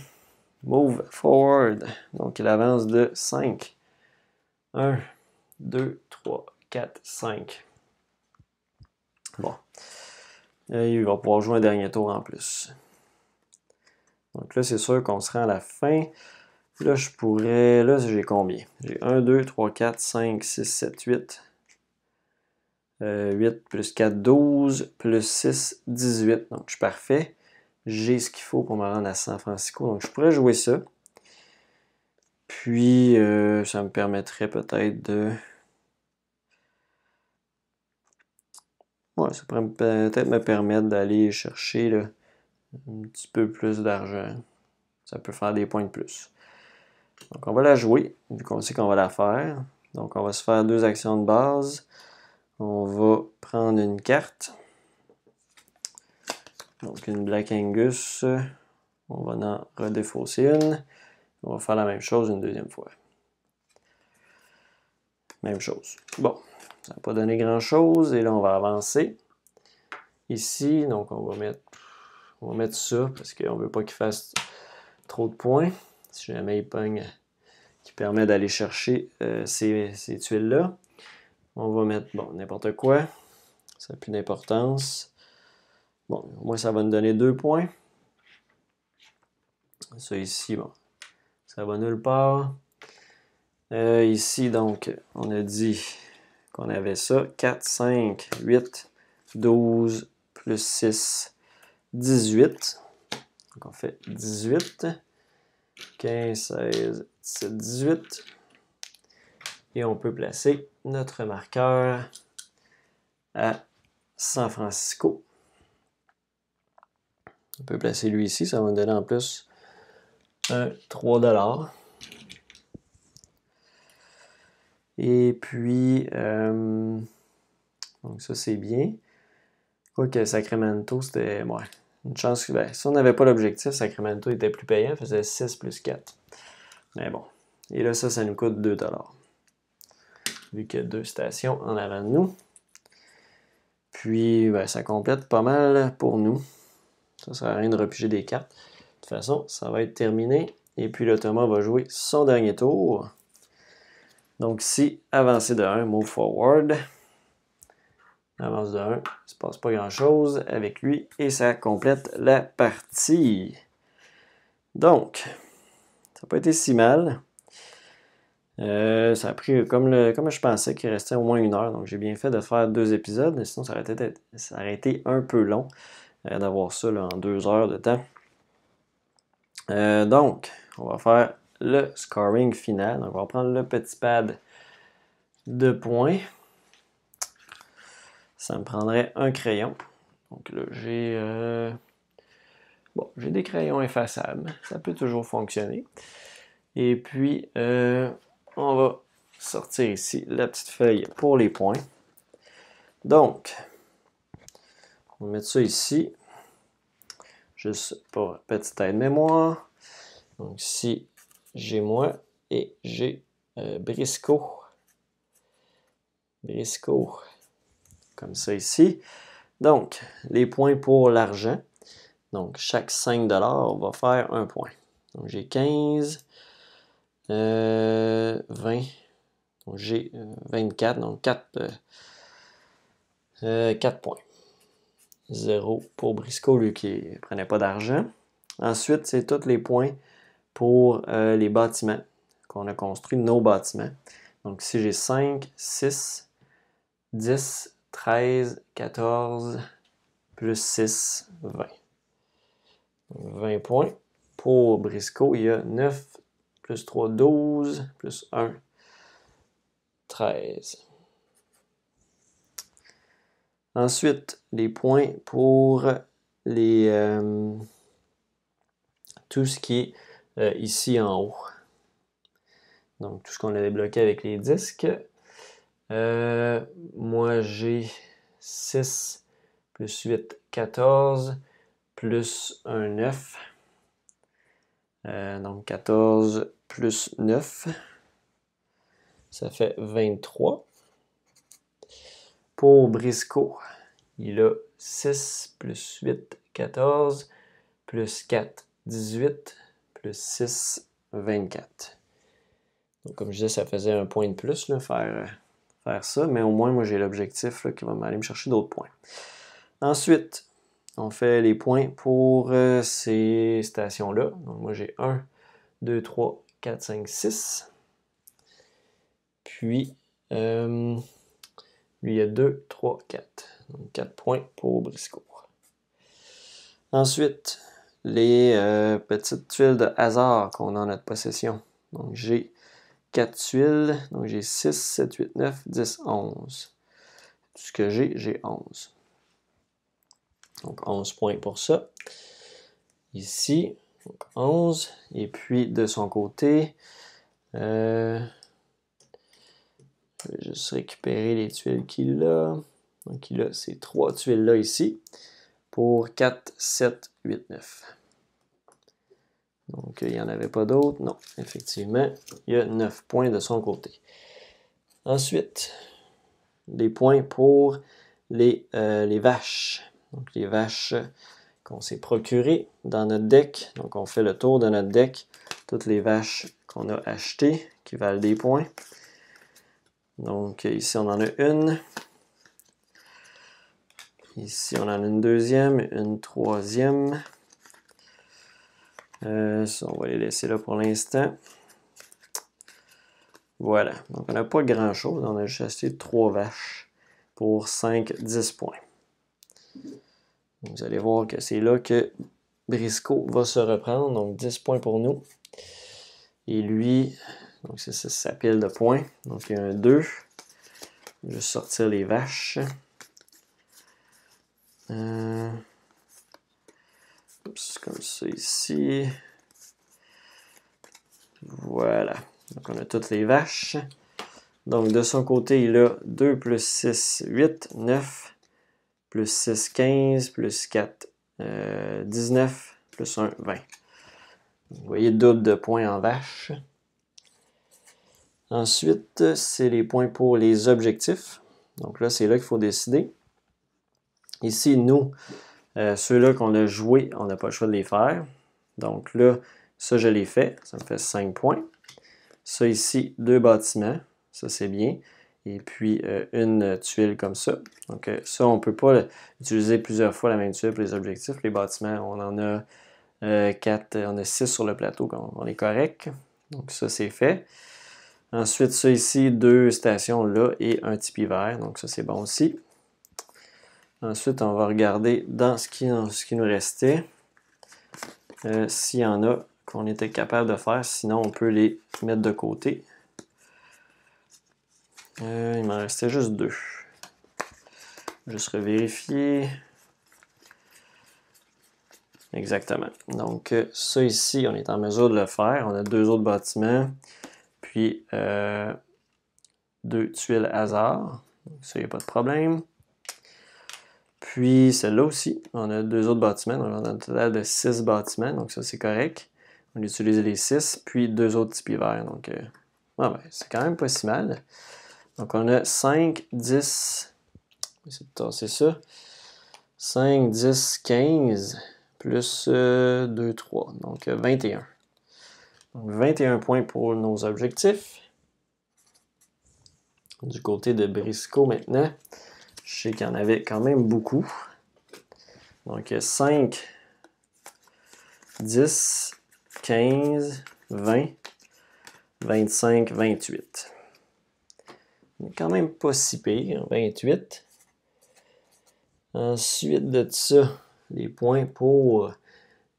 move forward. Donc il avance de 5. 1, 2, 3, 4, 5. Bon. Et il va pouvoir jouer un dernier tour en plus. Donc là, c'est sûr qu'on sera à la fin. Là, je pourrais... Là, j'ai combien? J'ai 1, 2, 3, 4, 5, 6, 7, 8, 8 euh, plus 4, 12, plus 6, 18. Donc, je suis parfait. J'ai ce qu'il faut pour me rendre à San Francisco. Donc, je pourrais jouer ça. Puis, euh, ça me permettrait peut-être de... Ouais, ça pourrait peut-être me permettre d'aller chercher un petit peu plus d'argent. Ça peut faire des points de plus. Donc, on va la jouer, vu qu'on sait qu'on va la faire. Donc, on va se faire deux actions de base. On va prendre une carte. Donc une Black Angus. On va en redéfausser une. On va faire la même chose une deuxième fois. Même chose. Bon, ça n'a pas donné grand-chose. Et là, on va avancer. Ici, donc on va mettre, ça parce qu'on ne veut pas qu'il fasse trop de points. Si jamais il pogne, qui permet d'aller chercher euh, ces tuiles-là. On va mettre, bon, n'importe quoi. Ça n'a plus d'importance. Bon, au moins, ça va nous donner deux points. Ça ici, bon, ça va nulle part. Euh, ici, donc, on a dit qu'on avait ça. 4, 5, 8, 12, plus 6, 18. Donc, on fait 18. 15, 16, 17, 18. Et on peut placer notre marqueur à San Francisco. On peut placer lui ici, ça va nous donner en plus un 3$. Et puis, euh, donc ça c'est bien. Ok, Sacramento, c'était ouais, une chance. Ben, si on n'avait pas l'objectif, Sacramento était plus payant, faisait 6 plus 4. Mais bon. Et là, ça, ça nous coûte 2$ vu qu'il y a deux stations en avant de nous. Puis, ben, ça complète pas mal pour nous. Ça ne sert à rien de repiger des cartes. De toute façon, ça va être terminé. Et puis, le Thomas va jouer son dernier tour. Donc, si avancer de 1, move forward. Avance de 1, il ne se passe pas grand-chose avec lui. Et ça complète la partie. Donc, ça n'a pas été si mal. Euh, ça a pris comme, le, comme je pensais qu'il restait au moins une heure, donc j'ai bien fait de faire deux épisodes, sinon ça aurait été, un peu long euh, d'avoir ça en deux heures de temps. Euh, donc, on va faire le scoring final. Donc, on va prendre le petit pad de points. Ça me prendrait un crayon. Donc là, j'ai bon, j'ai des crayons effaçables. Ça peut toujours fonctionner. Et puis, on va sortir ici la petite feuille pour les points. Donc, on va mettre ça ici, juste pour petite aide mémoire. Donc ici, j'ai moi et j'ai brisco. Euh, Briscoe. Briscoe, comme ça ici. Donc, les points pour l'argent. Donc, chaque 5 va faire un point. Donc, j'ai 15, 20. Euh, j'ai 24, euh, donc 4, 4 euh, points. 0 pour Briscoe, lui qui ne prenait pas d'argent. Ensuite, c'est tous les points pour les bâtiments qu'on a construit, nos bâtiments. Donc ici, j'ai 5, 6, 10, 13, 14, plus 6, 20. 20 points. Pour Briscoe, il y a 9, plus 3, 12, plus 1, 13. Ensuite, les points pour les, euh, tout ce qui est euh, ici en haut. Donc, tout ce qu'on a débloqué avec les disques. Euh, moi, j'ai 6 plus 8, 14, plus un 9. donc 14, plus 9, ça fait 23. Pour brisco il a 6 plus 8, 14, plus 4, 18, plus 6, 24. Donc, comme je disais, ça faisait un point de plus, là, faire, faire ça, mais au moins, moi, j'ai l'objectif qui va m'aller me chercher d'autres points. Ensuite, on fait les points pour euh, ces stations-là. Donc, moi, j'ai 1, 2, 3, 4, 5, 6. Puis, euh, lui, il y a 2, 3, 4. Donc, 4 points pour Briscourt. Ensuite, les euh, petites tuiles de hasard qu'on a en notre possession. Donc, j'ai 4 tuiles. Donc, j'ai 6, 7, 8, 9, 10, 11. Tout ce que j'ai, j'ai 11. Donc, 11 points pour ça. Ici, 11. Et puis de son côté, euh, je vais juste récupérer les tuiles qu'il a. Donc il a ces trois tuiles-là ici pour 4, 7, 8, 9. Donc il n'y en avait pas d'autres. Non, effectivement, il y a 9 points de son côté. Ensuite, des points pour les euh, vaches. Donc les vaches qu'on s'est procuré dans notre deck. Donc on fait le tour de notre deck, toutes les vaches qu'on a achetées qui valent des points. Donc ici on en a une. Ici on en a une deuxième, une troisième. Euh, on va les laisser là pour l'instant. Voilà, donc on n'a pas grand chose, on a juste acheté trois vaches pour 5-10 points. Vous allez voir que c'est là que Briscoe va se reprendre. Donc 10 points pour nous. Et lui, donc c'est sa pile de points. Donc il y a un 2. Je vais sortir les vaches. Euh, comme ça ici. Voilà. Donc on a toutes les vaches. Donc de son côté, il a 2 plus 6, 8, 9 plus 6, 15, plus 4, 19, euh, plus 1, 20. Vous voyez, double de points en vache. Ensuite, c'est les points pour les objectifs. Donc là, c'est là qu'il faut décider. Ici, nous, euh, ceux-là qu'on a joués, on n'a pas le choix de les faire. Donc là, ça, je l'ai fait. Ça me fait 5 points. Ça ici, deux bâtiments. Ça, c'est bien et puis euh, une tuile comme ça. Donc euh, ça, on ne peut pas utiliser plusieurs fois la même tuile pour les objectifs. Les bâtiments, on en a euh, euh on a 6 sur le plateau quand on est correct. Donc ça, c'est fait. Ensuite, ça ici, deux stations là et un tipi vert. Donc ça, c'est bon aussi. Ensuite, on va regarder dans ce qui nous restait. S'il y en a qu'on était capable de faire, sinon on peut les mettre de côté. Euh, il m'en restait juste deux. Juste revérifier. Exactement. Donc, euh, ça ici, on est en mesure de le faire. On a deux autres bâtiments, puis euh, deux tuiles hasard. ça, il n'y a pas de problème. Puis, celle-là aussi, on a deux autres bâtiments. on a un total de six bâtiments. Donc, ça, c'est correct. On utilise les six, puis deux autres types verts. Donc, c'est quand même pas si mal. Donc on a 5, 10, c'est ça. 5, 10, 15, plus 2, euh, 3, donc 21. Euh, donc 21 points pour nos objectifs. Du côté de Briscoe maintenant, je sais qu'il y en avait quand même beaucoup. Donc 5, 10, 15, 20, 25, 28 quand même pas si pire, 28. Ensuite de ça, les points pour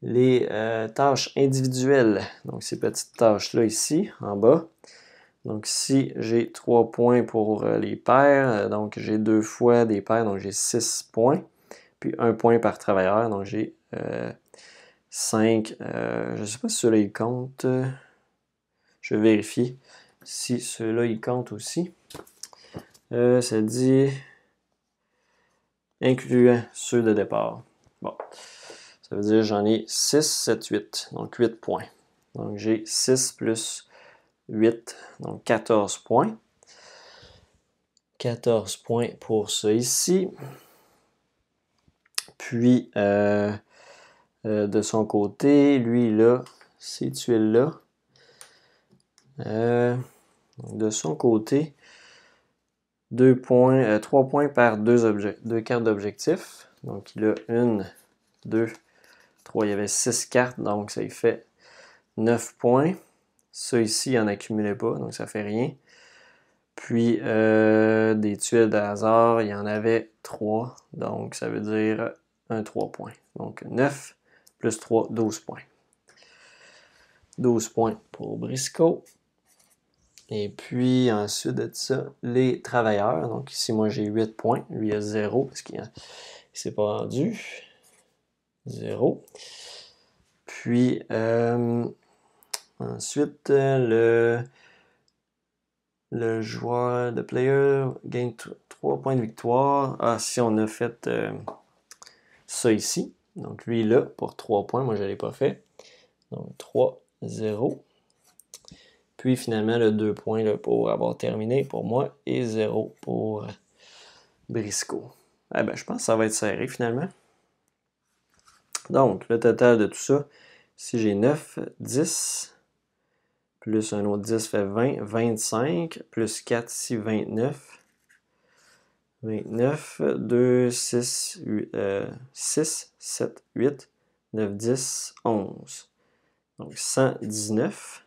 les euh, tâches individuelles. Donc ces petites tâches-là ici, en bas. Donc si j'ai 3 points pour euh, les paires. Euh, donc j'ai deux fois des paires, donc j'ai 6 points. Puis un point par travailleur, donc j'ai 5. je ne sais pas si cela compte. Je vérifie si cela là il compte aussi. Euh, ça dit incluant ceux de départ. Bon, ça veut dire j'en ai 6, 7, 8, donc 8 points. Donc j'ai 6 plus 8, donc 14 points. 14 points pour ça ici. Puis, euh, euh, de son côté, lui là, ces tuiles-là, de son côté, 3 euh, points, par deux, cartes d'objectifs. Donc il a une, 2, 3, Il y avait 6 cartes, donc ça fait 9 points. Ceux ici, il n'en accumulait pas, donc ça fait rien. Puis euh, des tuiles de hasard, il y en avait 3, Donc ça veut dire un 3 points. Donc 9 plus 3, 12 points. 12 points pour Briscoe. Et puis, ensuite de ça, les travailleurs. Donc, ici, moi, j'ai 8 points. Lui, a 0 parce qu'il s'est pas rendu. 0. Puis, euh, ensuite, le, le joueur de player gagne 3 points de victoire. Ah, si on a fait euh, ça ici. Donc, lui, là, pour 3 points. Moi, je ne l'ai pas fait. Donc, 3, 0. Puis finalement, le 2 points pour avoir terminé pour moi et 0 pour Briscoe. Eh ben, je pense que ça va être serré finalement. Donc, le total de tout ça, si j'ai 9, 10, plus un autre 10 fait 20, 25, plus 4 ici, 29. 29, 2, 6, 8, 6, 7, 8, 9, 10, 11. Donc 119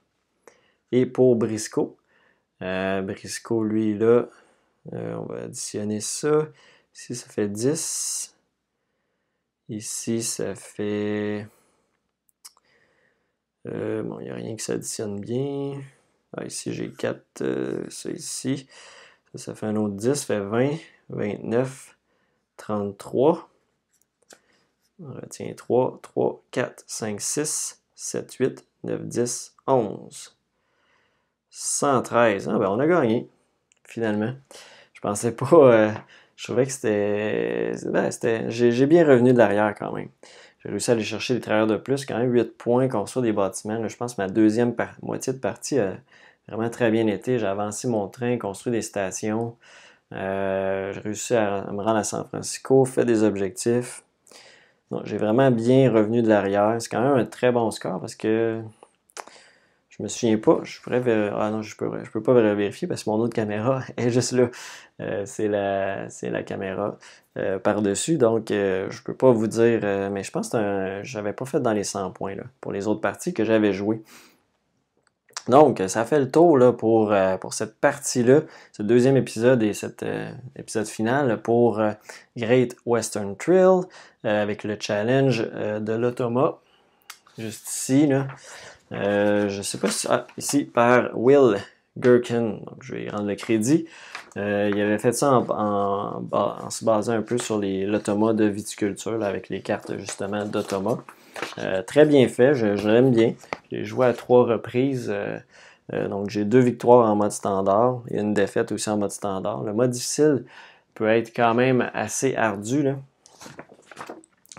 et pour Briscoe. Euh, Briscoe, lui, là, euh, on va additionner ça. Ici, ça fait 10. Ici, ça fait... Euh, bon, il n'y a rien qui s'additionne bien. Ah, ici, j'ai 4. Euh, ça ici. Ça, ça fait un autre 10. Ça fait 20, 29, 33. On retient 3, 3, 4, 5, 6, 7, 8, 9, 10, 11. 113. Ah ben, on a gagné, finalement. Je pensais pas. Euh, je trouvais que c'était. Ben, j'ai bien revenu de l'arrière quand même. J'ai réussi à aller chercher des travailleurs de plus, quand même 8 points construire des bâtiments. je pense que ma deuxième moitié de partie a vraiment très bien été. J'ai avancé mon train, construit des stations. Euh, j'ai réussi à, me rendre à San Francisco, fait des objectifs. J'ai vraiment bien revenu de l'arrière. C'est quand même un très bon score parce que je me souviens pas. Je pourrais ah non, je peux, peux pas vérifier parce que mon autre caméra est juste là. Euh, c'est la, caméra euh, par-dessus. Donc, je euh, je peux pas vous dire. mais je pense que je j'avais pas fait dans les 100 points pour les autres parties que j'avais jouées. Donc, ça fait le tour pour, cette partie-là, ce deuxième épisode et cet épisode final pour Great Western Trail avec le challenge de l'automa, juste ici. Là. Euh, je ne sais pas si. Ah, ici, par Will Gherkin. Donc, je vais rendre le crédit. Euh, il avait fait ça en, se basant un peu sur l'automa de viticulture, avec les cartes justement d'automa. Euh, très bien fait, je, l'aime bien. J'ai joué à trois reprises. donc, j'ai deux victoires en mode standard et une défaite aussi en mode standard. Le mode difficile peut être quand même assez ardu. Là.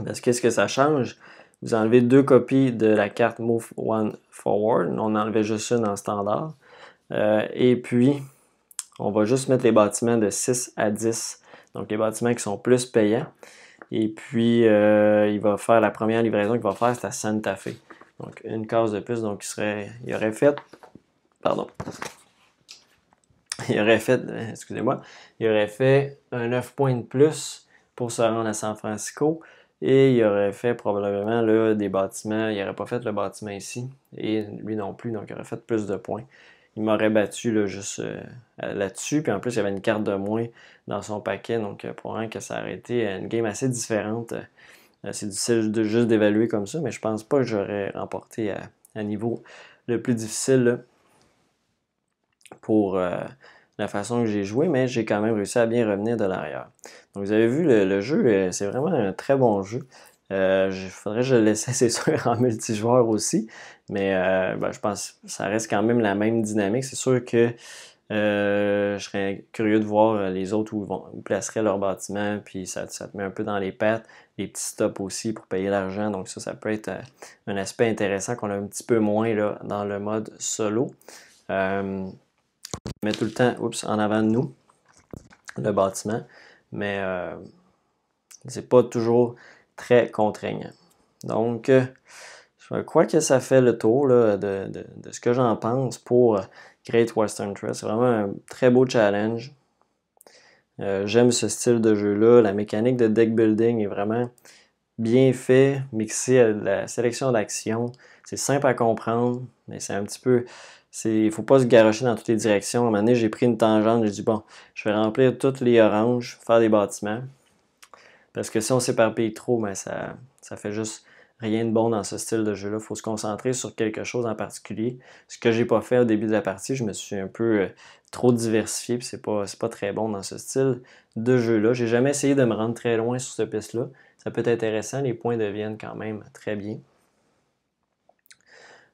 Parce qu'est-ce que ça change? Vous enlevez deux copies de la carte Move One Forward. On enlevait juste une en standard. Euh, et puis, on va juste mettre les bâtiments de 6 à 10. Donc, les bâtiments qui sont plus payants. Et puis, euh, il va faire la première livraison qu'il va faire, c'est à Santa Fe. Donc, une case de plus. Donc, il, serait, il aurait fait. Pardon. Il aurait fait. Excusez-moi. Il aurait fait un 9 points de plus pour se rendre à San Francisco. Et il aurait fait probablement là, des bâtiments. Il n'aurait pas fait le bâtiment ici. Et lui non plus, donc il aurait fait plus de points. Il m'aurait battu là, juste euh, là-dessus. Puis en plus, il y avait une carte de moins dans son paquet. Donc euh, pour probablement que ça aurait été une game assez différente. Euh, c'est difficile juste d'évaluer comme ça, mais je pense pas que j'aurais remporté à, niveau le plus difficile pour, la façon que j'ai joué, mais j'ai quand même réussi à bien revenir de l'arrière. Donc vous avez vu, le, jeu, euh, c'est vraiment un très bon jeu. Il euh, faudrait que je le laisse, c'est sûr, en multijoueur aussi. Mais euh, ben, je pense que ça reste quand même la même dynamique. C'est sûr que je serais curieux de voir les autres où, vont, placeraient leur bâtiment. Puis ça, te met un peu dans les pattes. Les petits stops aussi pour payer l'argent. Donc ça, ça peut être un aspect intéressant qu'on a un petit peu moins là, dans le mode solo. On met tout le temps en avant de nous le bâtiment, mais euh, c'est pas toujours très contraignant. Donc, quoi euh, je crois que ça fait le tour de, ce que j'en pense pour euh, Great Western Trail. C'est vraiment un très beau challenge. J'aime ce style de jeu-là. La mécanique de deck building est vraiment bien faite. mixée à la sélection d'actions. C'est simple à comprendre, mais c'est un petit peu il ne faut pas se garocher dans toutes les directions. À un moment donné, j'ai pris une tangente, j'ai dit bon, je vais remplir toutes les oranges, faire des bâtiments. Parce que si on s'éparpille trop, ben ça, ça fait juste rien de bon dans ce style de jeu-là. Il faut se concentrer sur quelque chose en particulier. Ce que j'ai pas fait au début de la partie, je me suis un peu euh, trop diversifié, Ce c'est pas, pas très bon dans ce style de jeu-là. J'ai jamais essayé de me rendre très loin sur cette piste-là. Ça peut être intéressant, les points deviennent quand même très bien.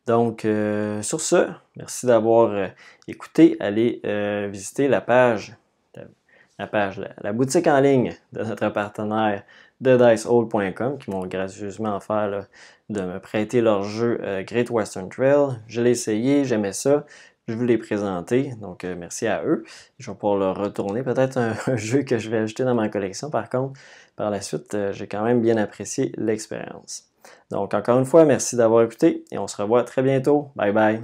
Donc, euh, sur ce, merci d'avoir euh, écouté. Allez euh, visiter la page, la, page la, boutique en ligne de notre partenaire de qui m'ont gracieusement offert de me prêter leur jeu Great Western Trail. Je l'ai essayé, j'aimais ça. Je vous l'ai présenté, donc merci à eux. Je vais pouvoir leur retourner peut-être un, un, jeu que je vais ajouter dans ma collection. Par contre, par la suite, j'ai quand même bien apprécié l'expérience. Donc, encore une fois, merci d'avoir écouté et on se revoit très bientôt. Bye bye.